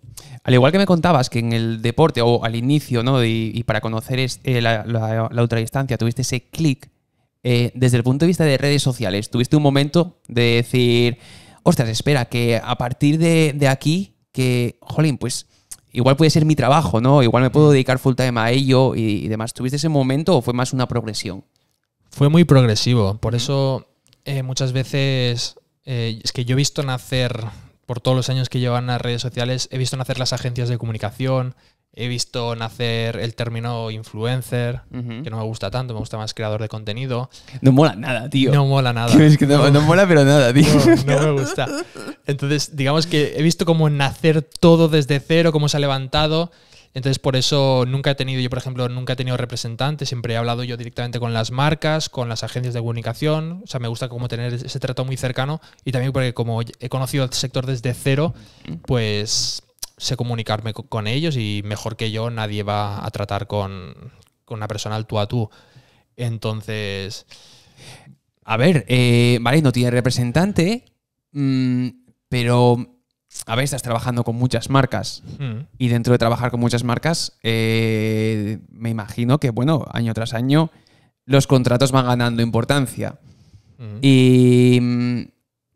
A: Al igual que me contabas que en el deporte o al inicio ¿no? y, para conocer eh, la, la, distancia, ultradistancia tuviste ese clic, eh, desde el punto de vista de redes sociales, tuviste un momento de decir, ostras, espera, que a partir de, de aquí, que, jolín, pues igual puede ser mi trabajo, ¿no? Igual me puedo dedicar full time a ello y, demás. ¿Tuviste ese momento o fue más una progresión?
B: Fue muy progresivo, por eso eh, muchas veces eh, es que yo he visto nacer, por todos los años que llevan las redes sociales, he visto nacer las agencias de comunicación, He visto nacer el término influencer, que no me gusta tanto, me gusta más creador de contenido. No mola nada, tío. No mola nada. <laughs> no, mola, pero nada, tío. No, me gusta. Entonces, digamos que he visto cómo nacer todo desde cero, cómo se ha levantado. Entonces, por eso nunca he tenido, yo por ejemplo, nunca he tenido representantes, siempre he hablado yo directamente con las marcas, con las agencias de comunicación. O sea, me gusta como tener ese trato muy cercano y también porque como he conocido el sector desde cero, pues sé comunicarme con ellos y mejor que yo nadie va a tratar con, una persona al tú a tú. Entonces...
A: A ver, eh, vale, no tiene representante, mm, pero a ver, estás trabajando con muchas marcas hmm. y dentro de trabajar con muchas marcas, eh, me imagino que, bueno, año tras año los contratos van ganando importancia. Hmm. Y mm,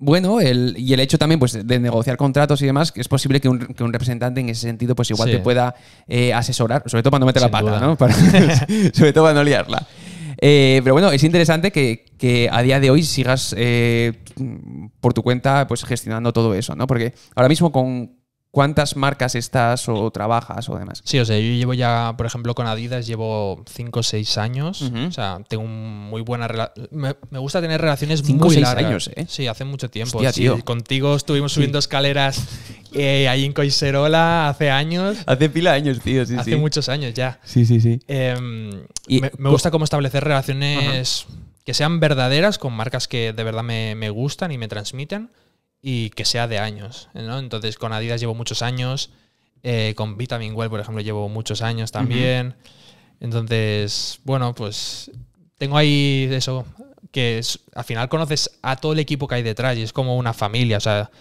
A: bueno el, y el hecho también pues, de negociar contratos y demás, que es posible que un, representante en ese sentido pues igual te pueda eh, asesorar, sobre todo cuando mete la pata, ¿no? <laughs> sobre todo para liarla. Eh, pero bueno, es interesante que, a día de hoy sigas eh, por tu cuenta pues gestionando todo eso, ¿no? Porque ahora mismo con, cuántas marcas estás o trabajas o demás. Sí, o sea, yo llevo
B: ya, por ejemplo, con Adidas llevo 5 o 6 años. O sea, tengo muy buena relación. Me, gusta tener relaciones cinco, muy largas. años, ¿eh? Sí, hace mucho tiempo. Hostia, sí, tío. Contigo estuvimos subiendo escaleras <laughs> eh, ahí en Coiserola hace años.
A: Hace pila años, tío, sí, Hace muchos años
B: ya. Sí, sí, sí. Em, y, me, gusta cómo establecer relaciones que sean verdaderas con marcas que de verdad me, me gustan y me transmiten y que sea de años. ¿no? Entonces con Adidas llevo muchos años, eh, con Vitamin Well, por ejemplo, llevo muchos años también. Entonces, bueno, pues tengo ahí eso, que al final conoces a todo el equipo que hay detrás y es como una familia, o sea,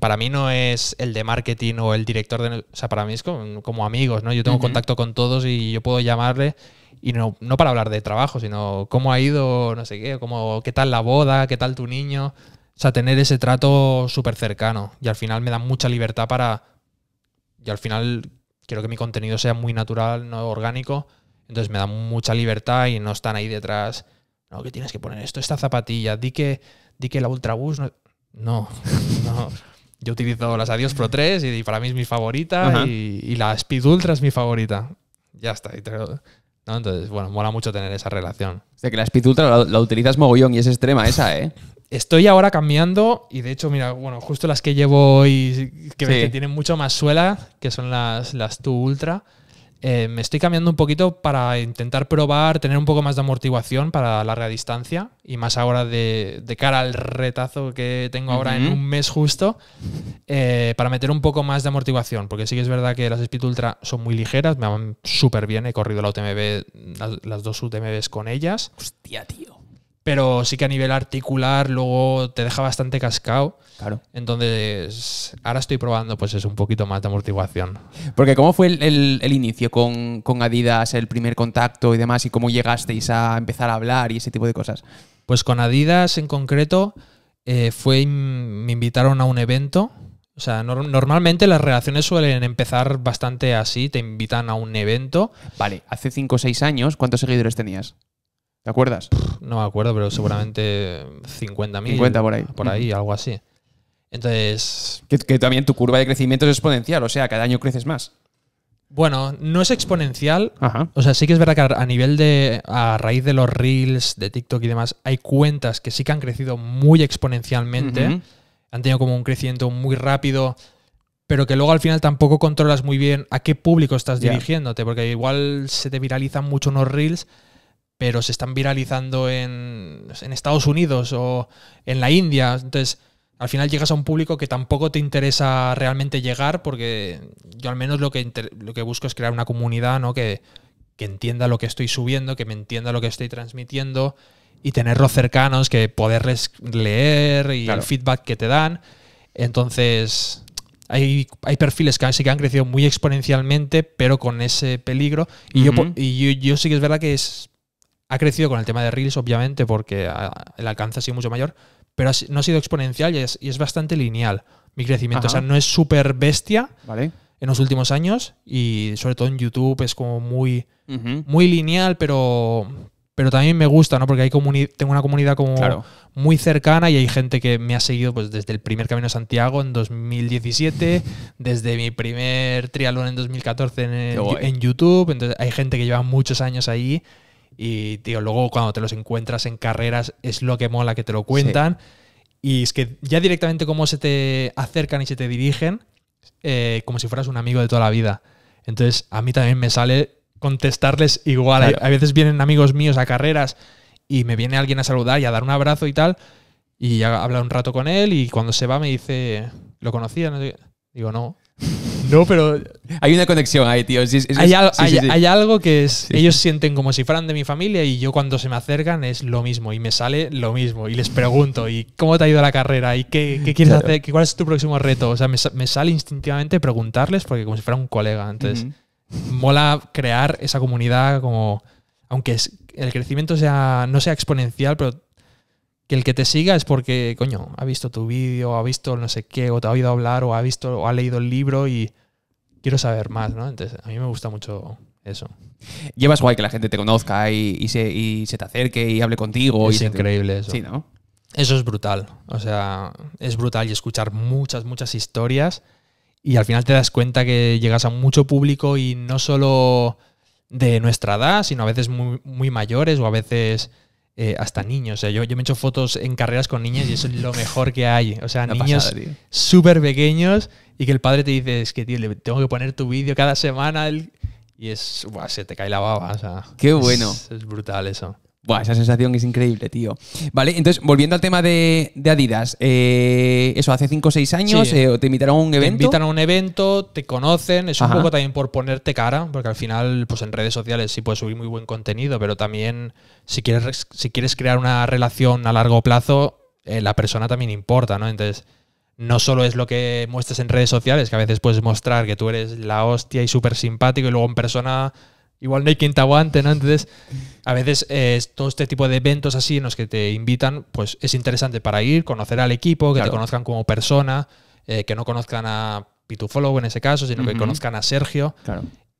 B: para mí no es el de marketing o el director de... O sea, para mí es como, amigos, ¿no? Yo tengo contacto con todos y yo puedo llamarle y no, no para hablar de trabajo, sino cómo ha ido, no sé qué, cómo, qué tal la boda, qué tal tu niño. O sea, tener ese trato súper cercano. Y al final me da mucha libertad para. Y al final quiero que mi contenido sea muy natural, no orgánico. Entonces me da mucha libertad y no están ahí detrás. No, que tienes que poner esto, esta zapatilla. Di que, di que la Ultra No, no. no. Yo utilizo las Adios Pro 3 y para mí es mi favorita. Y, y, la Speed Ultra es mi favorita. Ya está. Entonces, bueno, mola mucho tener esa relación.
A: O sea, que la Speed Ultra la utilizas mogollón y es extrema esa, ¿eh?
B: Estoy ahora cambiando y de hecho, mira, bueno, justo las que llevo hoy, que, tienen mucho más suela, que son las, las Tu Ultra, eh, me estoy cambiando un poquito para intentar probar, tener un poco más de amortiguación para larga distancia y más ahora de, cara al retazo que tengo ahora en un mes justo, eh, para meter un poco más de amortiguación, porque sí que es verdad que las Speed Ultra son muy ligeras, me van súper bien, he corrido la UTMB, las, las dos UTMBs con ellas.
A: Hostia, tío
B: pero sí que a nivel articular luego te deja bastante cascado. Claro. Entonces,
A: ahora estoy probando pues es un poquito más de amortiguación. Porque ¿cómo fue el, inicio con, Adidas, el primer contacto y demás, y cómo llegasteis a empezar a hablar y ese tipo de cosas? Pues con Adidas en concreto eh, fue, me invitaron a un evento.
B: O sea, normalmente las relaciones suelen empezar bastante así, te invitan a un
A: evento. Vale, hace 5 o 6 años, ¿cuántos seguidores tenías? ¿Te acuerdas? no me acuerdo, pero seguramente 50.000. 50 por ahí. Por ahí, algo así.
B: Entonces.
A: Que, también tu curva de crecimiento es exponencial, o sea, cada año creces más.
B: Bueno, no es exponencial. O sea, sí que es verdad que a nivel de. a raíz de los reels, de TikTok y demás, hay cuentas que sí que han crecido muy exponencialmente. Han tenido como un crecimiento muy rápido. Pero que luego al final tampoco controlas muy bien a qué público estás dirigiéndote. Porque igual se te viralizan mucho unos reels pero se están viralizando en, en Estados Unidos o en la India. Entonces, al final llegas a un público que tampoco te interesa realmente llegar, porque yo al menos lo que, lo que busco es crear una comunidad ¿no? que, entienda lo que estoy subiendo, que me entienda lo que estoy transmitiendo y tenerlos cercanos, que poderles leer y el feedback que te dan. Entonces, hay, perfiles que, sí que han crecido muy exponencialmente, pero con ese peligro. Y, y yo, sí que es verdad que es, ha crecido con el tema de Reels, obviamente, porque ah, el alcance ha sido mucho mayor, pero no ha sido exponencial y es, bastante lineal mi crecimiento. O sea, no es súper bestia vale. en los últimos años y sobre todo en YouTube es como muy, muy lineal, pero, pero también me gusta, ¿no? Porque hay tengo una comunidad como muy cercana y hay gente que me ha seguido pues, desde el primer Camino de Santiago en 2017, desde mi primer triatlón en 2014 en, en YouTube. Entonces hay gente que lleva muchos años ahí y, tío, luego cuando te los encuentras en carreras es lo que mola que te lo cuentan. Y es que ya directamente Como se te acercan y se te dirigen, eh, como si fueras un amigo de toda la vida. Entonces, a mí también me sale contestarles igual. A veces vienen amigos míos a carreras y me viene alguien a saludar y a dar un abrazo y tal. Y habla un rato con él y cuando se va me dice, ¿lo conocía? Digo, no.
A: <laughs> No, pero. Hay una conexión ahí, tío. hay, algo que es. Ellos
B: sienten como si fueran de mi familia y yo cuando se me acercan es lo mismo y me sale lo mismo. Y les pregunto, ¿y cómo te ha ido la carrera? ¿Y qué, quieres hacer? ¿Cuál es tu próximo reto? O sea, me, me, sale instintivamente preguntarles porque como si fuera un colega. Entonces, mola crear esa comunidad como. Aunque el crecimiento sea, no sea exponencial, pero que el que te siga es porque, coño, ha visto tu vídeo, ha visto no sé qué, o te ha oído hablar, o ha visto, o ha leído el libro y quiero saber más, ¿no? Entonces, a mí me gusta mucho
A: eso. Llevas guay que la gente te conozca y, se, te acerque y hable contigo. Es increíble eso. Sí, ¿no? Eso es brutal.
B: O sea, es brutal y
A: escuchar muchas, muchas
B: historias y al final te das cuenta que llegas a mucho público y no solo de nuestra edad, sino a veces muy mayores o a veces eh, hasta niños. O sea, yo, yo me he hecho fotos en carreras con niñas y eso es lo mejor que hay. O sea, <laughs> niños súper pequeños y que el padre te dice, es que, tío, le tengo que poner tu vídeo cada semana. Y es, se te cae la baba. O sea, Qué bueno. es brutal eso.
A: Buah, esa sensación es increíble, tío. Vale, entonces, volviendo al tema de, Adidas, eh, eso, hace 5 o 6 años eh, te invitaron a un evento. Te invitan a un
B: evento, te conocen, es un poco también por ponerte cara, porque al final, pues en redes sociales sí puedes subir muy buen contenido, pero también si quieres, si quieres crear una relación a largo plazo, eh, la persona también importa, ¿no? Entonces, no solo es lo que muestras en redes sociales, que a veces puedes mostrar que tú eres la hostia y súper simpático, y luego en persona igual no hay quien te aguante, ¿no? a veces eh, todo este tipo de eventos así en los que te invitan, pues es interesante para ir, conocer al equipo, que te conozcan como persona, eh, que no conozcan a Pitufolo en ese caso, sino que conozcan a Sergio.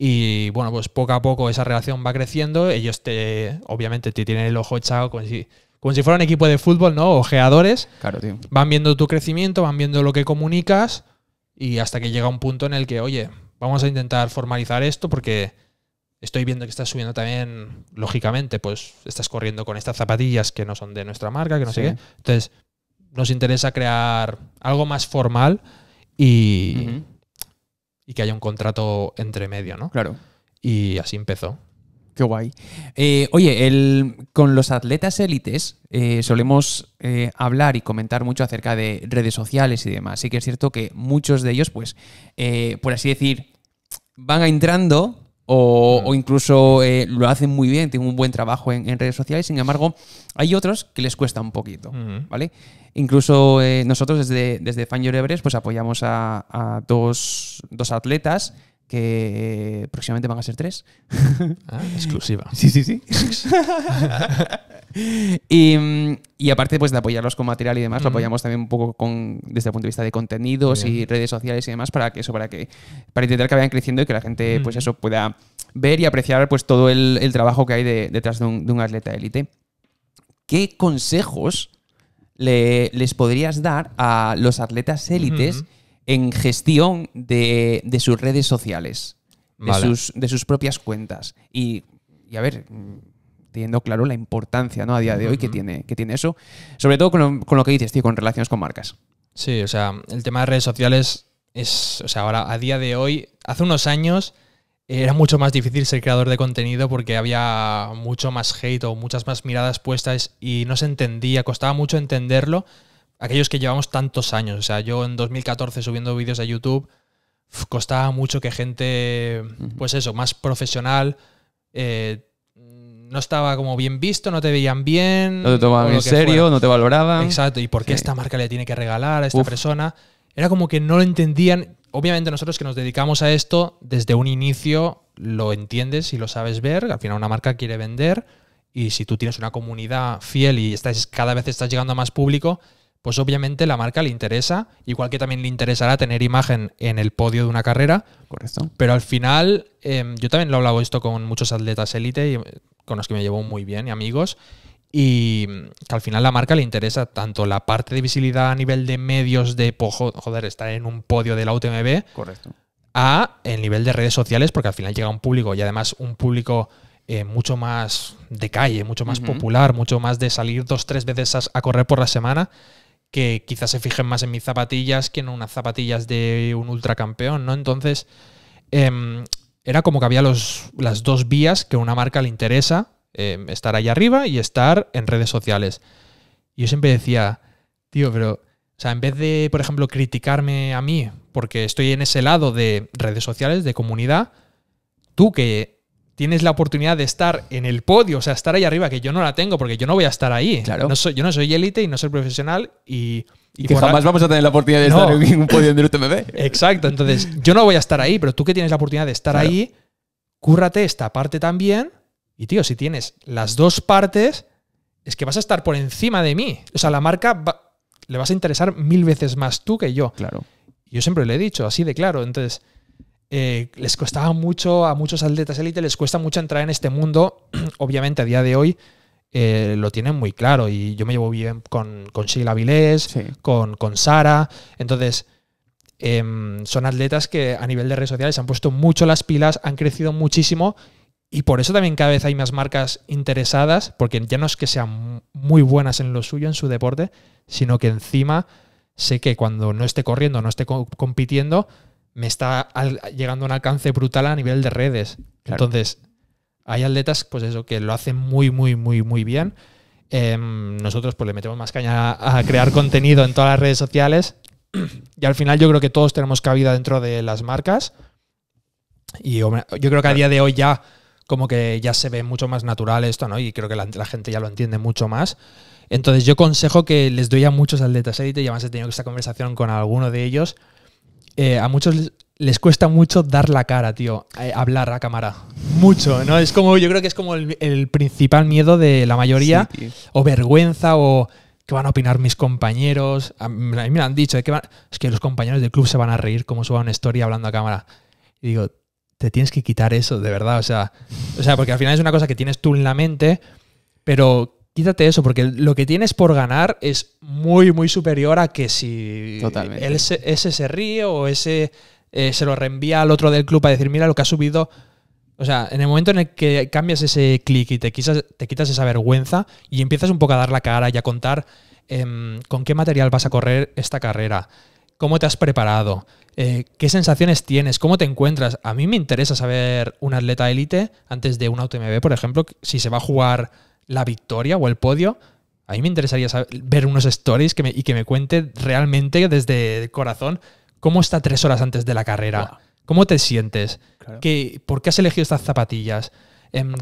B: Y bueno, pues poco a poco esa relación va creciendo. Ellos te, obviamente, te tienen el ojo echado como si, como si fuera un equipo de fútbol, ¿no? Ojeadores. Claro, tío. Van viendo tu crecimiento, van viendo lo que comunicas y hasta que llega un punto en el que, oye, vamos a intentar formalizar esto porque estoy viendo que estás subiendo también, lógicamente, pues estás corriendo con estas zapatillas que no son de nuestra marca, que no sé qué. Entonces, nos interesa crear algo más formal y, y que haya un contrato entre medio, ¿no? Claro. Y
A: así empezó. Qué guay. Eh, oye, el, con los atletas élites eh, solemos eh, hablar y comentar mucho acerca de redes sociales y demás. Sí que es cierto que muchos de ellos, pues, por así decir, van entrando o, incluso eh, lo hacen muy bien, tienen un buen trabajo en, redes sociales, sin embargo, hay otros que les cuesta un poquito, ¿vale? Incluso eh, nosotros desde, desde Fan Everest pues apoyamos a, dos, atletas que eh, próximamente van a ser tres. Ah, exclusiva. <laughs> Sí, sí, sí. <laughs> <laughs> <laughs> Mm, y, aparte pues de apoyarlos con material y demás, lo apoyamos también un poco desde el punto de vista de contenidos y redes sociales y demás para que eso, para que para intentar que vayan creciendo y que la gente pues eso pueda ver y apreciar pues todo el, trabajo que hay detrás de un, atleta élite. ¿Qué consejos les podrías dar a los atletas élites en gestión de, sus redes sociales, de, sus, propias cuentas? Y, y a ver, teniendo claro la importancia ¿no? a día de hoy que tiene, que tiene eso. Sobre todo con lo, que dices, tío, con relaciones con marcas.
B: Sí, o sea, el tema de redes sociales es, o sea, ahora a día de hoy, hace unos años era mucho más difícil ser creador de contenido porque había mucho más hate o muchas más miradas puestas y no se entendía, costaba mucho entenderlo aquellos que llevamos tantos años. O sea, yo en 2014 subiendo vídeos a YouTube costaba mucho que gente, pues eso, más profesional, eh, no estaba como bien visto, no te veían bien. No te tomaban en serio, no te valoraban. Exacto, ¿y por qué esta marca le tiene que regalar a esta persona? Era como que no lo entendían. Obviamente nosotros que nos dedicamos a esto, desde un inicio lo entiendes y lo sabes ver. Al final una marca quiere vender y si tú tienes una comunidad fiel y estás, cada vez estás llegando a más público, pues obviamente la marca le interesa, igual que también le interesará tener imagen en el podio de una carrera. Correcto. Pero al final, em, yo también lo he hablado esto con muchos atletas élite con los que me llevo muy bien y amigos. Y que al final la marca le interesa tanto la parte de visibilidad a nivel de medios de, joder, estar en un podio de la UTMB. Correcto. A el nivel de redes sociales, porque al final llega un público y además un público eh, mucho más de calle, mucho más popular, mucho más de salir dos, tres veces a, correr por la semana que quizás se fijen más en mis zapatillas que en unas zapatillas de un ultracampeón, ¿no? Entonces, em, era como que había los, las dos vías que a una marca le interesa eh, estar ahí arriba y estar en redes sociales. Y yo siempre decía, tío, pero, o sea, en vez de, por ejemplo, criticarme a mí porque estoy en ese lado de redes sociales, de comunidad, tú que tienes la oportunidad de estar en el podio, o sea, estar ahí arriba, que yo no la tengo porque yo no voy a estar ahí. Claro. yo no soy élite y no soy profesional y...
A: Y, jamás vamos a tener la oportunidad de estar en un podio en el
B: Exacto, entonces yo no voy a estar ahí, pero tú que tienes la oportunidad de estar ahí, cúrrate esta parte también. Y tío, si tienes las dos partes, es que vas a estar por encima de mí. O sea, la marca le vas a interesar mil veces más tú que yo. Claro. Yo siempre le he dicho, así de claro. Entonces, eh, les costaba mucho, a muchos atletas élite les cuesta mucho entrar en este mundo. <clears throat> Obviamente a día de hoy eh, lo tienen muy claro y yo me llevo bien con, con Sheila Vilés, con, con Sara. Entonces, em, son atletas que a nivel de redes sociales han puesto mucho las pilas, han crecido muchísimo y por eso también cada vez hay más marcas interesadas, porque ya no es que sean muy buenas en lo suyo, en su deporte, sino que encima sé que cuando no esté corriendo, no esté compitiendo, me está llegando a un alcance brutal a nivel de redes. Entonces, hay atletas, pues que lo hacen muy, muy, muy, muy bien. Em, nosotros pues le metemos más caña a, crear contenido en todas las redes sociales. Y al final yo creo que todos tenemos cabida dentro de las marcas. Y yo creo que a día de hoy ya como que ya se ve mucho más natural esto, ¿no? Y creo que la, gente ya lo entiende mucho más. Entonces yo consejo que les doy a muchos atletas edit ¿eh? y además he tenido esta conversación con alguno de ellos, eh, a muchos les, cuesta mucho dar la cara, tío, eh, hablar a cámara. Mucho, ¿no? Es como, yo creo que es como el, principal miedo de la mayoría, o vergüenza, o qué van a opinar mis compañeros. A mí me lo han dicho, eh, es que los compañeros del club se van a reír como suba una historia hablando a cámara. Y digo, te tienes que quitar eso, de verdad. O sea, o sea, porque al final es una cosa que tienes tú en la mente, pero quítate eso, porque lo que tienes por ganar es muy, muy superior a que si él, ese se ríe o ese eh, se lo reenvía al otro del club a decir, mira lo que ha subido. O sea, en el momento en el que cambias ese clic y te, te quitas esa vergüenza y empiezas un poco a dar la cara y a contar em, con qué material vas a correr esta carrera, cómo te has preparado, eh, qué sensaciones tienes, cómo te encuentras. A mí me interesa saber un atleta élite antes de un AutoMB, por ejemplo, si se va a jugar la victoria o el podio, a mí me interesaría ver unos stories que y que me cuente realmente desde el corazón cómo está tres horas antes de la carrera, cómo te sientes, por qué has elegido estas zapatillas, em,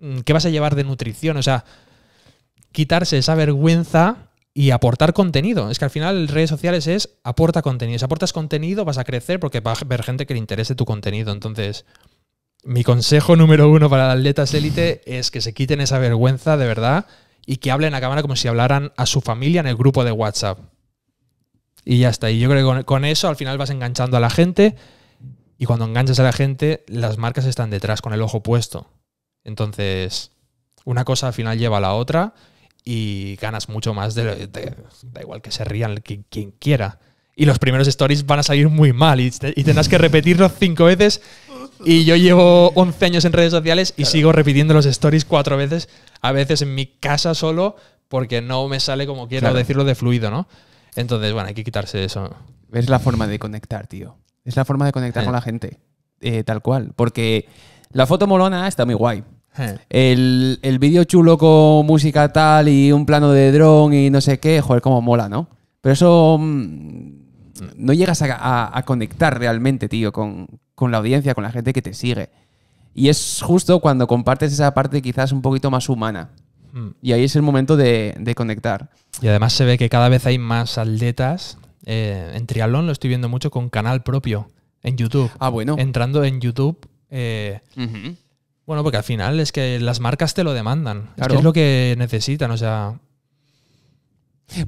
B: mm, qué vas a llevar de nutrición, o sea, quitarse esa vergüenza y aportar contenido. Es que al final redes sociales es aporta contenido. Si aportas contenido vas a crecer porque va a ver gente que le interese tu contenido. Entonces, mi consejo número uno para las atletas élite es que se quiten esa vergüenza de verdad y que hablen a cámara como si hablaran a su familia en el grupo de WhatsApp. Y ya está. Y yo creo que con, eso al final vas enganchando a la gente y cuando enganchas a la gente, las marcas están detrás con el ojo puesto. Entonces, una cosa al final lleva a la otra y ganas mucho más de, de, da igual que se rían quien, quien quiera y los primeros stories van a salir muy mal y, y, tendrás que repetirlos cinco veces y yo llevo 11 años en redes sociales y sigo repitiendo los stories cuatro veces, a veces en mi casa solo, porque no me sale como quiera decirlo
A: de fluido, ¿no? Entonces, bueno, hay que quitarse eso. Es la forma de conectar, tío. Es la forma de conectar eh. con la gente, eh, tal cual. Porque la foto molona está muy guay. Eh. El, el vídeo chulo con música tal y un plano de dron y no sé qué, joder, cómo mola, ¿no? Pero eso mm, no llegas a, conectar realmente, tío, con, con la audiencia, con la gente que te sigue. Y es justo cuando compartes esa parte quizás un poquito más humana. Hmm. Y ahí es el momento de, conectar.
B: Y además se ve que cada vez hay más aldetas eh, en triatlón lo estoy viendo mucho con canal propio en YouTube. Ah, bueno. Entrando en YouTube. Eh, bueno, porque al final es que las marcas te lo demandan. Claro. Es, lo que necesitan, o sea.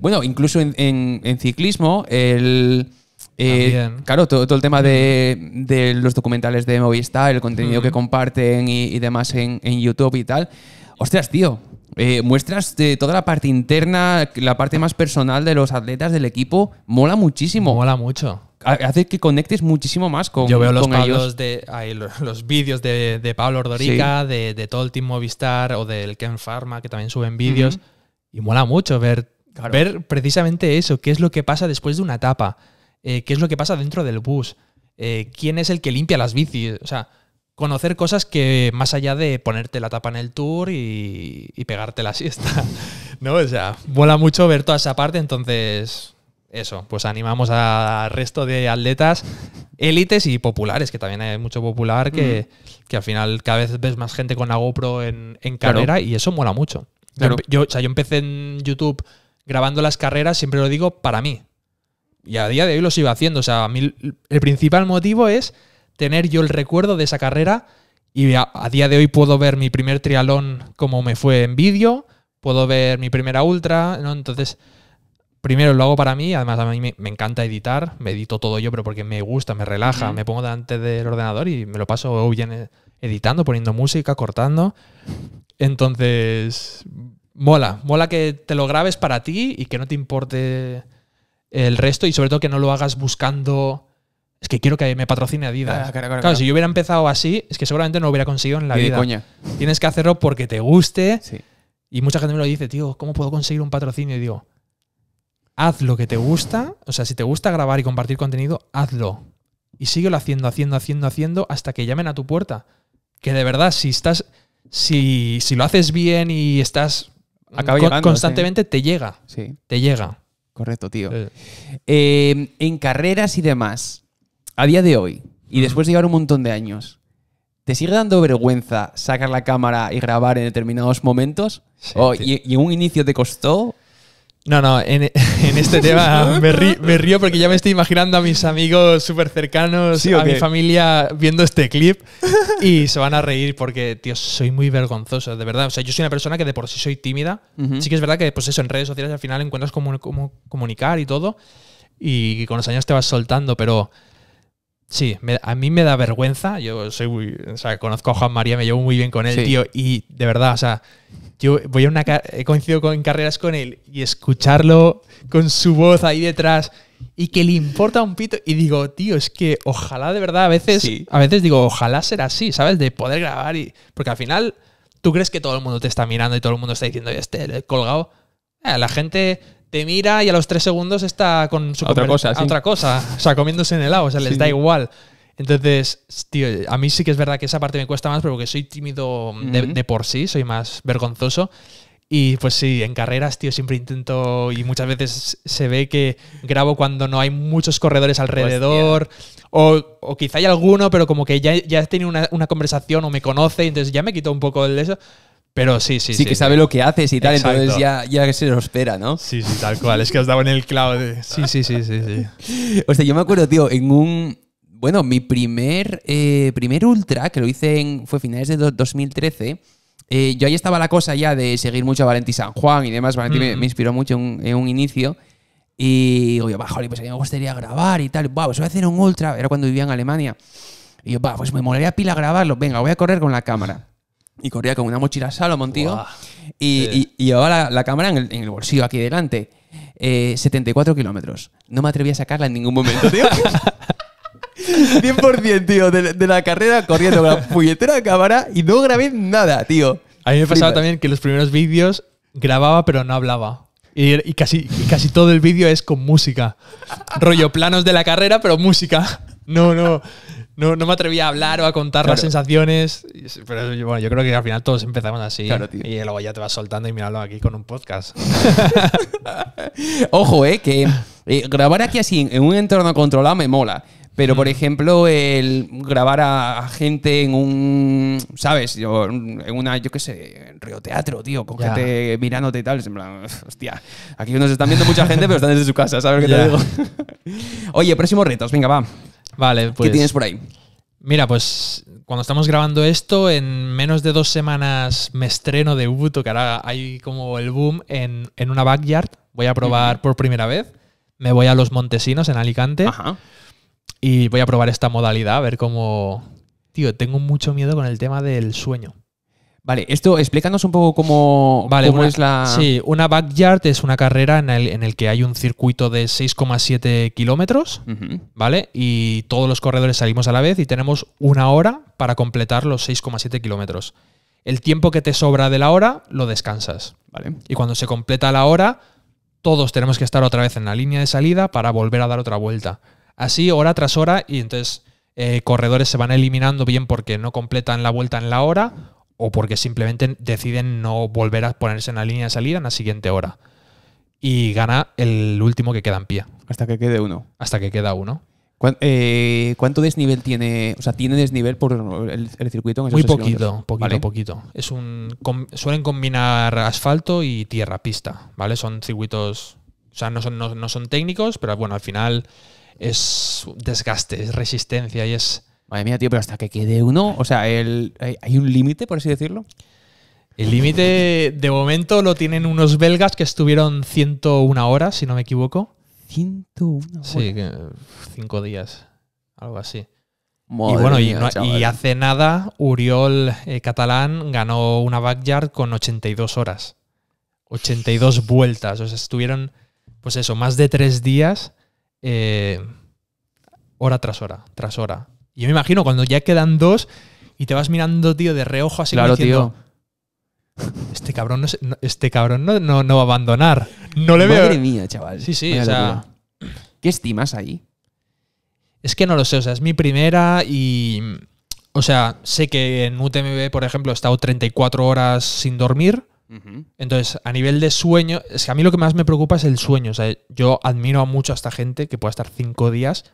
A: Bueno, incluso en ciclismo, el eh, claro, todo, el tema de, los documentales de Movistar, el contenido que comparten y, demás en, YouTube y tal. Ostras, tío, eh, muestras de toda la parte interna, la parte más personal de los atletas del equipo. Mola muchísimo. Mola mucho. Hace que conectes muchísimo más con Yo veo los,
B: de, <laughs> los, vídeos de, Pablo Ordorica, de, todo el Team Movistar o del Ken Pharma, que también suben vídeos. Y mola mucho ver, ver precisamente eso, qué es lo que pasa después de una etapa eh, qué es lo que pasa dentro del bus, eh, quién es el que limpia las bicis, o sea, conocer cosas que más allá de ponerte la tapa en el tour y, pegarte la siesta, <laughs> ¿no? O sea, mola mucho ver toda esa parte, entonces, eso, pues animamos al resto de atletas élites y populares, que también hay mucho popular, que, al final cada vez ves más gente con la GoPro en, en carrera y eso mola mucho. yo, o sea, yo empecé en YouTube grabando las carreras, siempre lo digo, para mí y a día de hoy lo sigo haciendo. O sea, el principal motivo es tener yo el recuerdo de esa carrera y a, día de hoy puedo ver mi primer trialón como me fue en vídeo, puedo ver mi primera ultra, ¿no? Entonces, primero lo hago para mí, además a mí me, encanta editar, me edito todo yo, pero porque me gusta, me relaja, me pongo delante del ordenador y me lo paso bien eh, editando, poniendo música, cortando. Entonces, mola, mola que te lo grabes para ti y que no te importe el resto y sobre todo que no lo hagas buscando es que quiero que me patrocine Adidas. Claro, claro, si yo hubiera empezado así, es que seguramente no lo hubiera conseguido en la vida. Tienes que hacerlo porque te guste. Y mucha gente me lo dice, tío, ¿cómo puedo conseguir un patrocinio? Y digo, haz lo que te gusta. O sea, si te gusta grabar y compartir contenido, hazlo. Y síguelo haciendo, haciendo, haciendo, haciendo hasta que llamen a tu puerta. Que de verdad,
A: si estás. Si, lo haces bien y estás constantemente, te llega. Sí. Te llega. Correcto, tío. Eh. Em, en carreras y demás, a día de hoy, y después de llevar un montón de años, ¿te sigue dando vergüenza sacar la cámara y grabar en determinados momentos? y, un inicio te costó? No, no, en, <laughs> este tema me, río porque ya me estoy imaginando a mis
B: amigos súper cercanos, a mi familia viendo este clip y se van a reír porque, tío, soy muy vergonzoso, de verdad. O sea, yo soy una persona que de por sí soy tímida. Sí que es verdad que, pues eso, en redes sociales al final encuentras cómo comunicar y todo y con los años te vas soltando, pero Sí, a mí me da vergüenza. Yo soy o sea, conozco a Juan María, me llevo muy bien con él, tío. Y de verdad, o sea, yo voy a una he coincidido con, en carreras con él y escucharlo con su voz ahí detrás y que le importa un pito. Y digo, tío, es que ojalá de verdad, a veces, a veces digo, ojalá será así, ¿sabes? De poder grabar y. Porque al final, tú crees que todo el mundo te está mirando y todo el mundo está diciendo, este, colgado. Eh, la gente te mira y a los tres segundos está con su otra cosa, otra cosa, o sea, comiéndose en helado, o sea, les da igual. Entonces, tío, a mí sí que es verdad que esa parte me cuesta más, pero porque soy tímido de, por sí, soy más vergonzoso. Y pues sí, en carreras, tío, siempre intento y muchas veces se ve que grabo cuando no hay muchos corredores alrededor. O, quizá hay alguno, pero como que ya, ya he tenido una, conversación o me conoce, entonces ya me quito un poco de eso. Pero sí, sí. Sí, sí que sabe lo que haces y tal, entonces ya,
A: ya se lo espera, ¿no? Sí, sí, tal cual. Es que has dado en el clavo Sí, sí, sí, sí. sí. <laughs> o sea, yo me acuerdo, tío, en un. Bueno, mi primer, eh, primer ultra, que lo hice en. fue finales de 2013. Eh, yo ahí estaba la cosa ya de seguir mucho a Valentín San Juan y demás. Valentín mm. me, inspiró mucho en, un inicio. Y digo yo, pues a mí me gustaría grabar y tal. wow pues voy a hacer un ultra. Era cuando vivía en Alemania. Y yo, va, pues me molaría pila grabarlo. Venga, voy a correr con la cámara y corría con una mochila Salomon, tío. Y, llevaba la, cámara en el, bolsillo aquí delante. 74 eh, kilómetros. No me atreví a sacarla en ningún momento, tío. 100%, <laughs> tío, de, la carrera corriendo con la puñetera cámara y no grabé nada, tío. A
B: mí me pasaba también que los primeros vídeos grababa pero no hablaba. Y, casi, y casi todo el vídeo es con música. Rollo planos de la carrera, pero música. No, no no, me atrevía a hablar o a contar las sensaciones. Pero
A: bueno, yo creo que al final todos empezamos así. Y luego
B: ya te vas soltando y mirándolo aquí
A: con un podcast. <laughs> Ojo, eh, que eh, grabar aquí así en un entorno controlado me mola. Pero, por ejemplo, el grabar a gente en un, ¿sabes? Yo, en una, yo qué sé, en Río Teatro, tío, con gente mirándote y tal. hostia, aquí nos están viendo mucha gente, pero están desde su casa, ¿sabes qué te digo? <laughs> Oye, próximos retos, venga, va. Vale, pues. ¿Qué tienes por ahí?
B: Mira, pues cuando estamos grabando esto, en menos de dos semanas me estreno de Ubuntu, que ahora hay como el boom en, una backyard. Voy a probar por primera vez. Me voy a los Montesinos en Alicante. Y voy a probar esta modalidad, a ver cómo.
A: Tío, tengo mucho
B: miedo con el tema del sueño.
A: Vale, esto explícanos un poco cómo, vale, cómo es la... Sí,
B: una backyard es una carrera en el, que hay un circuito de 6,7 kilómetros, ¿vale? Y todos los corredores salimos a la vez y tenemos una hora para completar los 6,7 kilómetros. El tiempo que te sobra de la hora lo descansas, ¿vale? Y cuando se completa la hora, todos tenemos que estar otra vez en la línea de salida para volver a dar otra vuelta. Así, hora tras hora, y entonces eh, corredores se van eliminando bien porque no completan la vuelta en la hora o porque simplemente deciden no volver a ponerse en la línea de salida en la siguiente hora.
A: Y gana el último que queda en pie. Hasta que quede uno. Hasta que queda uno. Eh, ¿Cuánto desnivel tiene? O sea, ¿tiene desnivel por el, el circuito? En Muy poquito, poquito, poquito.
B: Es un, suelen combinar asfalto y tierra, pista, ¿vale? Son circuitos, o sea, no son, no son técnicos, pero bueno, al final es desgaste, es resistencia y es Madre mía, tío, pero hasta que quede uno, o sea, hay, un límite, por así decirlo. El límite de momento lo tienen unos belgas que estuvieron 101 horas, si no me equivoco. 101 horas. Sí, cinco días, algo así. y bueno, y, hace nada Uriol eh, Catalán ganó una backyard con 82 horas. 82 vueltas. O sea, estuvieron, pues eso, más de tres días, eh, hora tras hora, tras hora. Y yo me imagino cuando ya quedan dos y te vas mirando, tío, de reojo así claro, diciendo, tío. Este cabrón, no, este cabrón no, no, va a abandonar.
A: No le veo. Madre mía, chaval. Sí, sí, o sea. ¿Qué estimas ahí?
B: Es que no lo sé, o sea, es mi primera y. O sea, sé que en UTMB, por ejemplo, he estado 34 horas sin dormir. Entonces, a nivel de sueño, es que a mí lo que más me preocupa es el sueño. O sea, yo admiro mucho a esta gente que pueda estar cinco días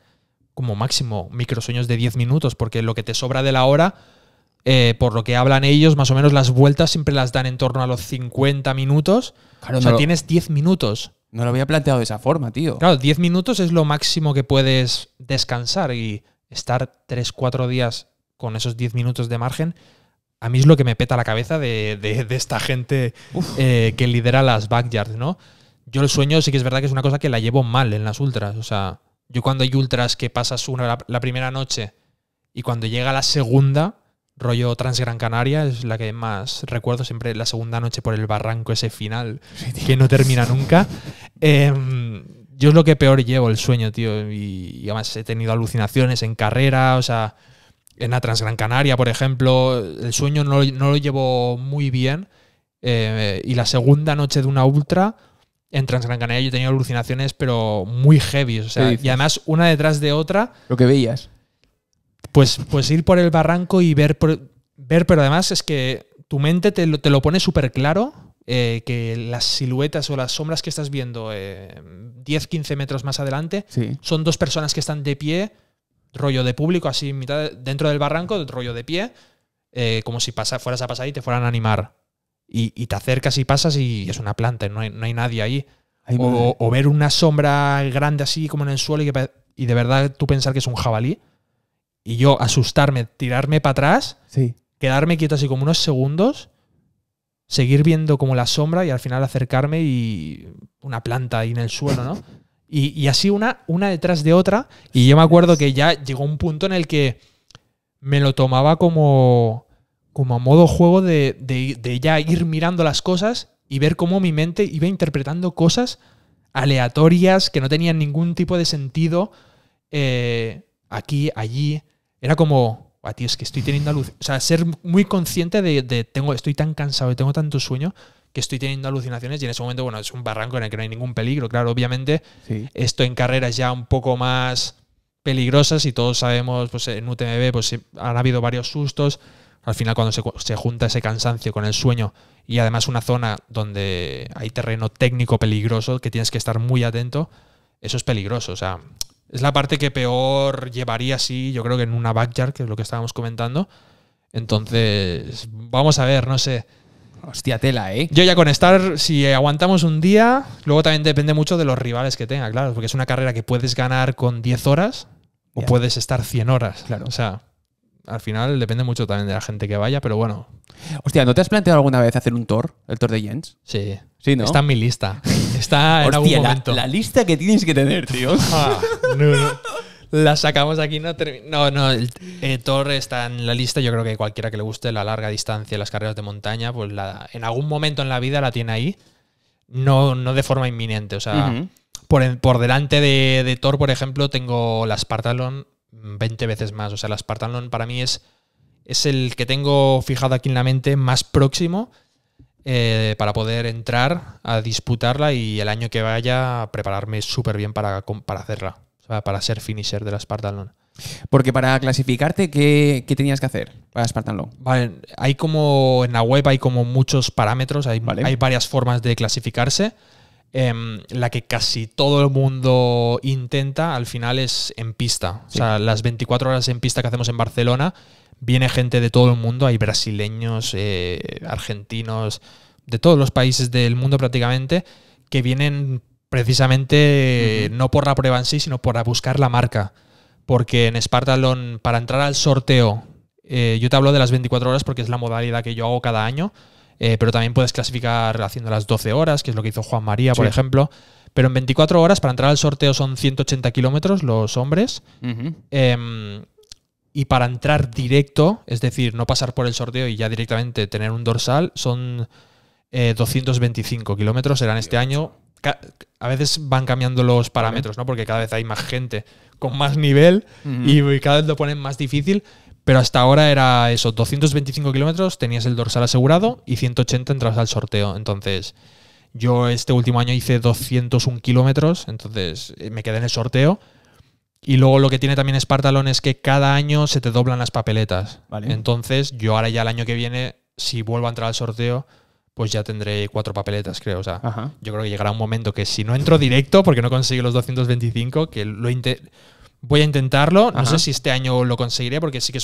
B: como máximo microsueños de 10 minutos, porque lo que te sobra de la hora, eh, por lo que hablan ellos, más o menos las vueltas siempre las dan en torno a los 50 minutos. o sea, tienes 10 minutos. No lo había planteado de esa forma, tío. Claro, 10 minutos es lo máximo que puedes descansar y estar 3, 4 días con esos 10 minutos de margen. A mí es lo que me peta la cabeza de, esta gente eh, que lidera las backyards, ¿no? Yo el sueño sí que es verdad que es una cosa que la llevo mal en las ultras. O sea, yo cuando hay ultras que pasas una la, primera noche y cuando llega la segunda, rollo Transgran Canaria, es la que más recuerdo siempre la segunda noche por el barranco, ese final que no termina nunca. Em, yo es lo que peor llevo el sueño, tío. Y, además he tenido alucinaciones en carrera, o sea, en la Transgran Canaria, por ejemplo. El sueño no, lo llevo muy bien. Eh, y la segunda noche de una ultra en Transgran Canaria yo tenía alucinaciones, pero muy heavy. O sea, y además una detrás de otra. Lo que veías. Pues, pues ir por el barranco y ver, ver, pero además es que tu mente te lo, pone súper claro. Eh, que las siluetas o las sombras que estás viendo 10-15 eh, metros más adelante son dos personas que están de pie, rollo de público, así mitad, dentro del barranco, rollo de pie, eh, como si fueras a pasar y te fueran a animar y, te acercas y pasas y es una planta, no hay, no hay nadie ahí. o, ver una sombra grande así como en el suelo y, de verdad tú pensar que es un jabalí. Y yo asustarme, tirarme para atrás, quedarme quieto así como unos segundos, seguir viendo como la sombra y al final acercarme y una planta ahí en el suelo, ¿no? Y, así una, una detrás de otra. Y yo me acuerdo que ya llegó un punto en el que me lo tomaba como como a modo juego de, ya ir mirando las cosas y ver cómo mi mente iba interpretando cosas aleatorias que no tenían ningún tipo de sentido eh, aquí, allí. Era como, a ti es que estoy teniendo alucinaciones. O sea, ser muy consciente de, tengo, estoy tan cansado y tengo tanto sueño que estoy teniendo alucinaciones y en ese momento, bueno, es un barranco en el que no hay ningún peligro. Claro, obviamente, esto en carreras ya un poco más peligrosas y todos sabemos, pues en UTMB pues, han habido varios sustos al final, cuando se, junta ese cansancio con el sueño y además una zona donde hay terreno técnico peligroso que tienes que estar muy atento, eso es peligroso. O sea, es la parte que peor llevaría sí, yo creo que en una backyard, que es lo que estábamos comentando. Entonces, vamos a ver, no sé. Hostia tela, ¿eh? Yo ya con estar, si aguantamos un día, luego también depende mucho de los rivales que tenga, claro, porque es una carrera que puedes ganar con 10 horas o puedes estar 100 horas. Claro. O sea, al final depende mucho también de la gente que vaya, pero bueno.
A: Hostia, ¿no te has planteado alguna vez hacer un tour? ¿El tour de Jens? Sí. Sí, ¿no? Está en mi lista. <laughs> Está en La, lista que tienes que tener, tío. <laughs> Ah, <laughs> la sacamos
B: aquí, no No, no, el, eh, Tour está en la lista. Yo creo que cualquiera que le guste la larga distancia, las carreras de montaña, pues la, en algún momento en la vida la tiene ahí. No, no de forma inminente. O sea, por, delante de, de Thor, por ejemplo, tengo la Spartalon 20 mm, veces más. O sea, la Spartanlon para mí es, es el que tengo fijado aquí en la mente más próximo eh, para poder entrar a disputarla y el año que vaya prepararme súper bien para, para hacerla, para ser finisher de la Spartanlon. Porque para clasificarte, ¿qué, ¿qué, tenías que hacer para Spartan hay como en la web hay como muchos parámetros, hay, hay varias formas de clasificarse. Em, la que casi todo el mundo intenta al final es en pista. O sea, las 24 horas en pista que hacemos en Barcelona, viene gente de todo el mundo, hay brasileños, eh, argentinos, de todos los países del mundo prácticamente, que vienen precisamente no por la prueba en sí, sino para buscar la marca. Porque en Spartalon, para entrar al sorteo, eh, yo te hablo de las 24 horas porque es la modalidad que yo hago cada año eh, pero también puedes clasificar haciendo las 12 horas, que es lo que hizo Juan María, por ejemplo. Pero en 24 horas, para entrar al sorteo son 180 kilómetros los hombres. Em, y para entrar directo, es decir, no pasar por el sorteo y ya directamente tener un dorsal, son 225 eh, kilómetros, serán este año. A veces van cambiando los parámetros, ¿no? Porque cada vez hay más gente con más nivel y cada vez lo ponen más difícil. Pero hasta ahora era eso, 225 kilómetros, tenías el dorsal asegurado y 180 entras al sorteo. Entonces, yo este último año hice 201 kilómetros, entonces eh, me quedé en el sorteo. Y luego lo que tiene también Espartalón es que cada año se te doblan las papeletas. Entonces, yo ahora ya el año que viene, si vuelvo a entrar al sorteo, pues ya tendré cuatro papeletas, creo. O sea, yo creo que llegará un momento que si no entro directo, porque no consigo los 225, que lo voy a intentarlo. No sé si este año lo conseguiré, porque sí que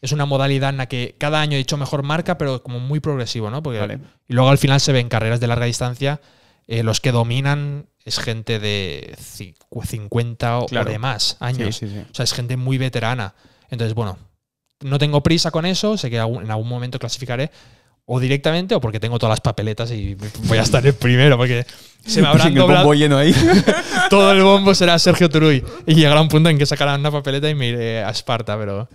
B: es, una modalidad en la que cada año he hecho mejor marca, pero como muy progresivo, ¿no? Porque Y luego al final se ven carreras de larga distancia, eh, los que dominan es gente de 50 o de más años. O sea, es gente muy veterana. Entonces, bueno, no tengo prisa con eso, sé que en algún momento clasificaré, o directamente o porque tengo todas las papeletas y voy a estar el primero porque se me <laughs> habrá doblado. <laughs> Todo el bombo será Sergio Turuy. y llegará un punto en que sacarán una papeleta y me iré a Esparta, pero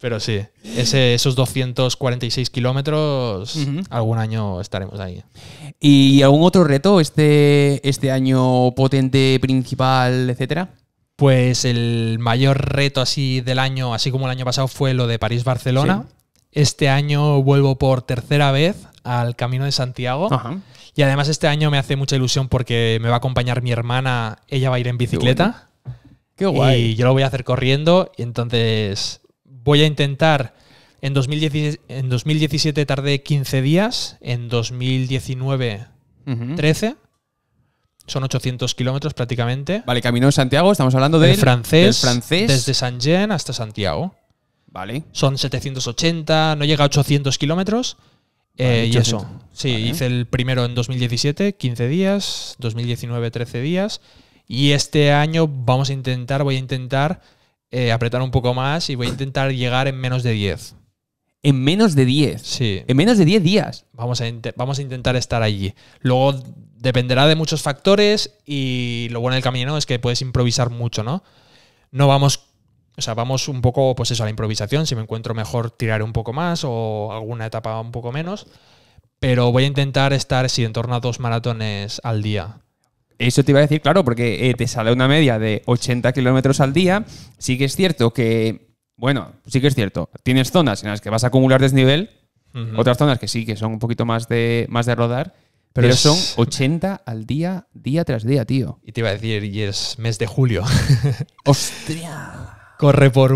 B: pero sí, esos 246
A: kilómetros algún año estaremos ahí. ¿Y algún otro reto este, este año potente, principal, etcétera? Pues el mayor reto
B: así del año, así como el año pasado, fue lo de París-Barcelona. Este año vuelvo por tercera vez al Camino de Santiago. Y además este año me hace mucha ilusión porque me va a acompañar mi hermana, ella va a ir en bicicleta. Qué guay. Y yo lo voy a hacer corriendo. Y entonces voy a intentar. En, 2017 tardé 15 días, en 2019 13. Son 800 kilómetros prácticamente.
A: Vale, camino de Santiago, estamos hablando de francés, del francés. Desde
B: Saint-Jean hasta Santiago. Son 780, no llega a 800 kilómetros. Eh, y eso. Sí, hice el primero en 2017, 15 días, 2019, 13 días. Y este año vamos a intentar, voy a intentar eh, apretar un poco más y voy a intentar llegar en menos de 10. En menos de 10. Sí. En
A: menos de 10 días.
B: Vamos a, vamos a intentar estar allí. Luego dependerá de muchos factores y lo bueno del camino es que puedes improvisar mucho, ¿no? No vamos o sea, vamos un poco, pues eso, a la improvisación. Si me encuentro mejor, tirar un poco más o alguna etapa un poco menos. Pero voy a intentar estar, si en torno a dos maratones al día.
A: Eso te iba a decir, claro, porque eh, te sale una media de 80 kilómetros al día. Sí que es cierto que, bueno, sí que es cierto. Tienes zonas en las que vas a acumular desnivel, otras zonas que sí, que son un poquito más de, más de rodar. Pero, pero son 80 al día, día tras día, tío. Y te iba a decir, y es mes de julio. <laughs> ¡Hostia! Corre por,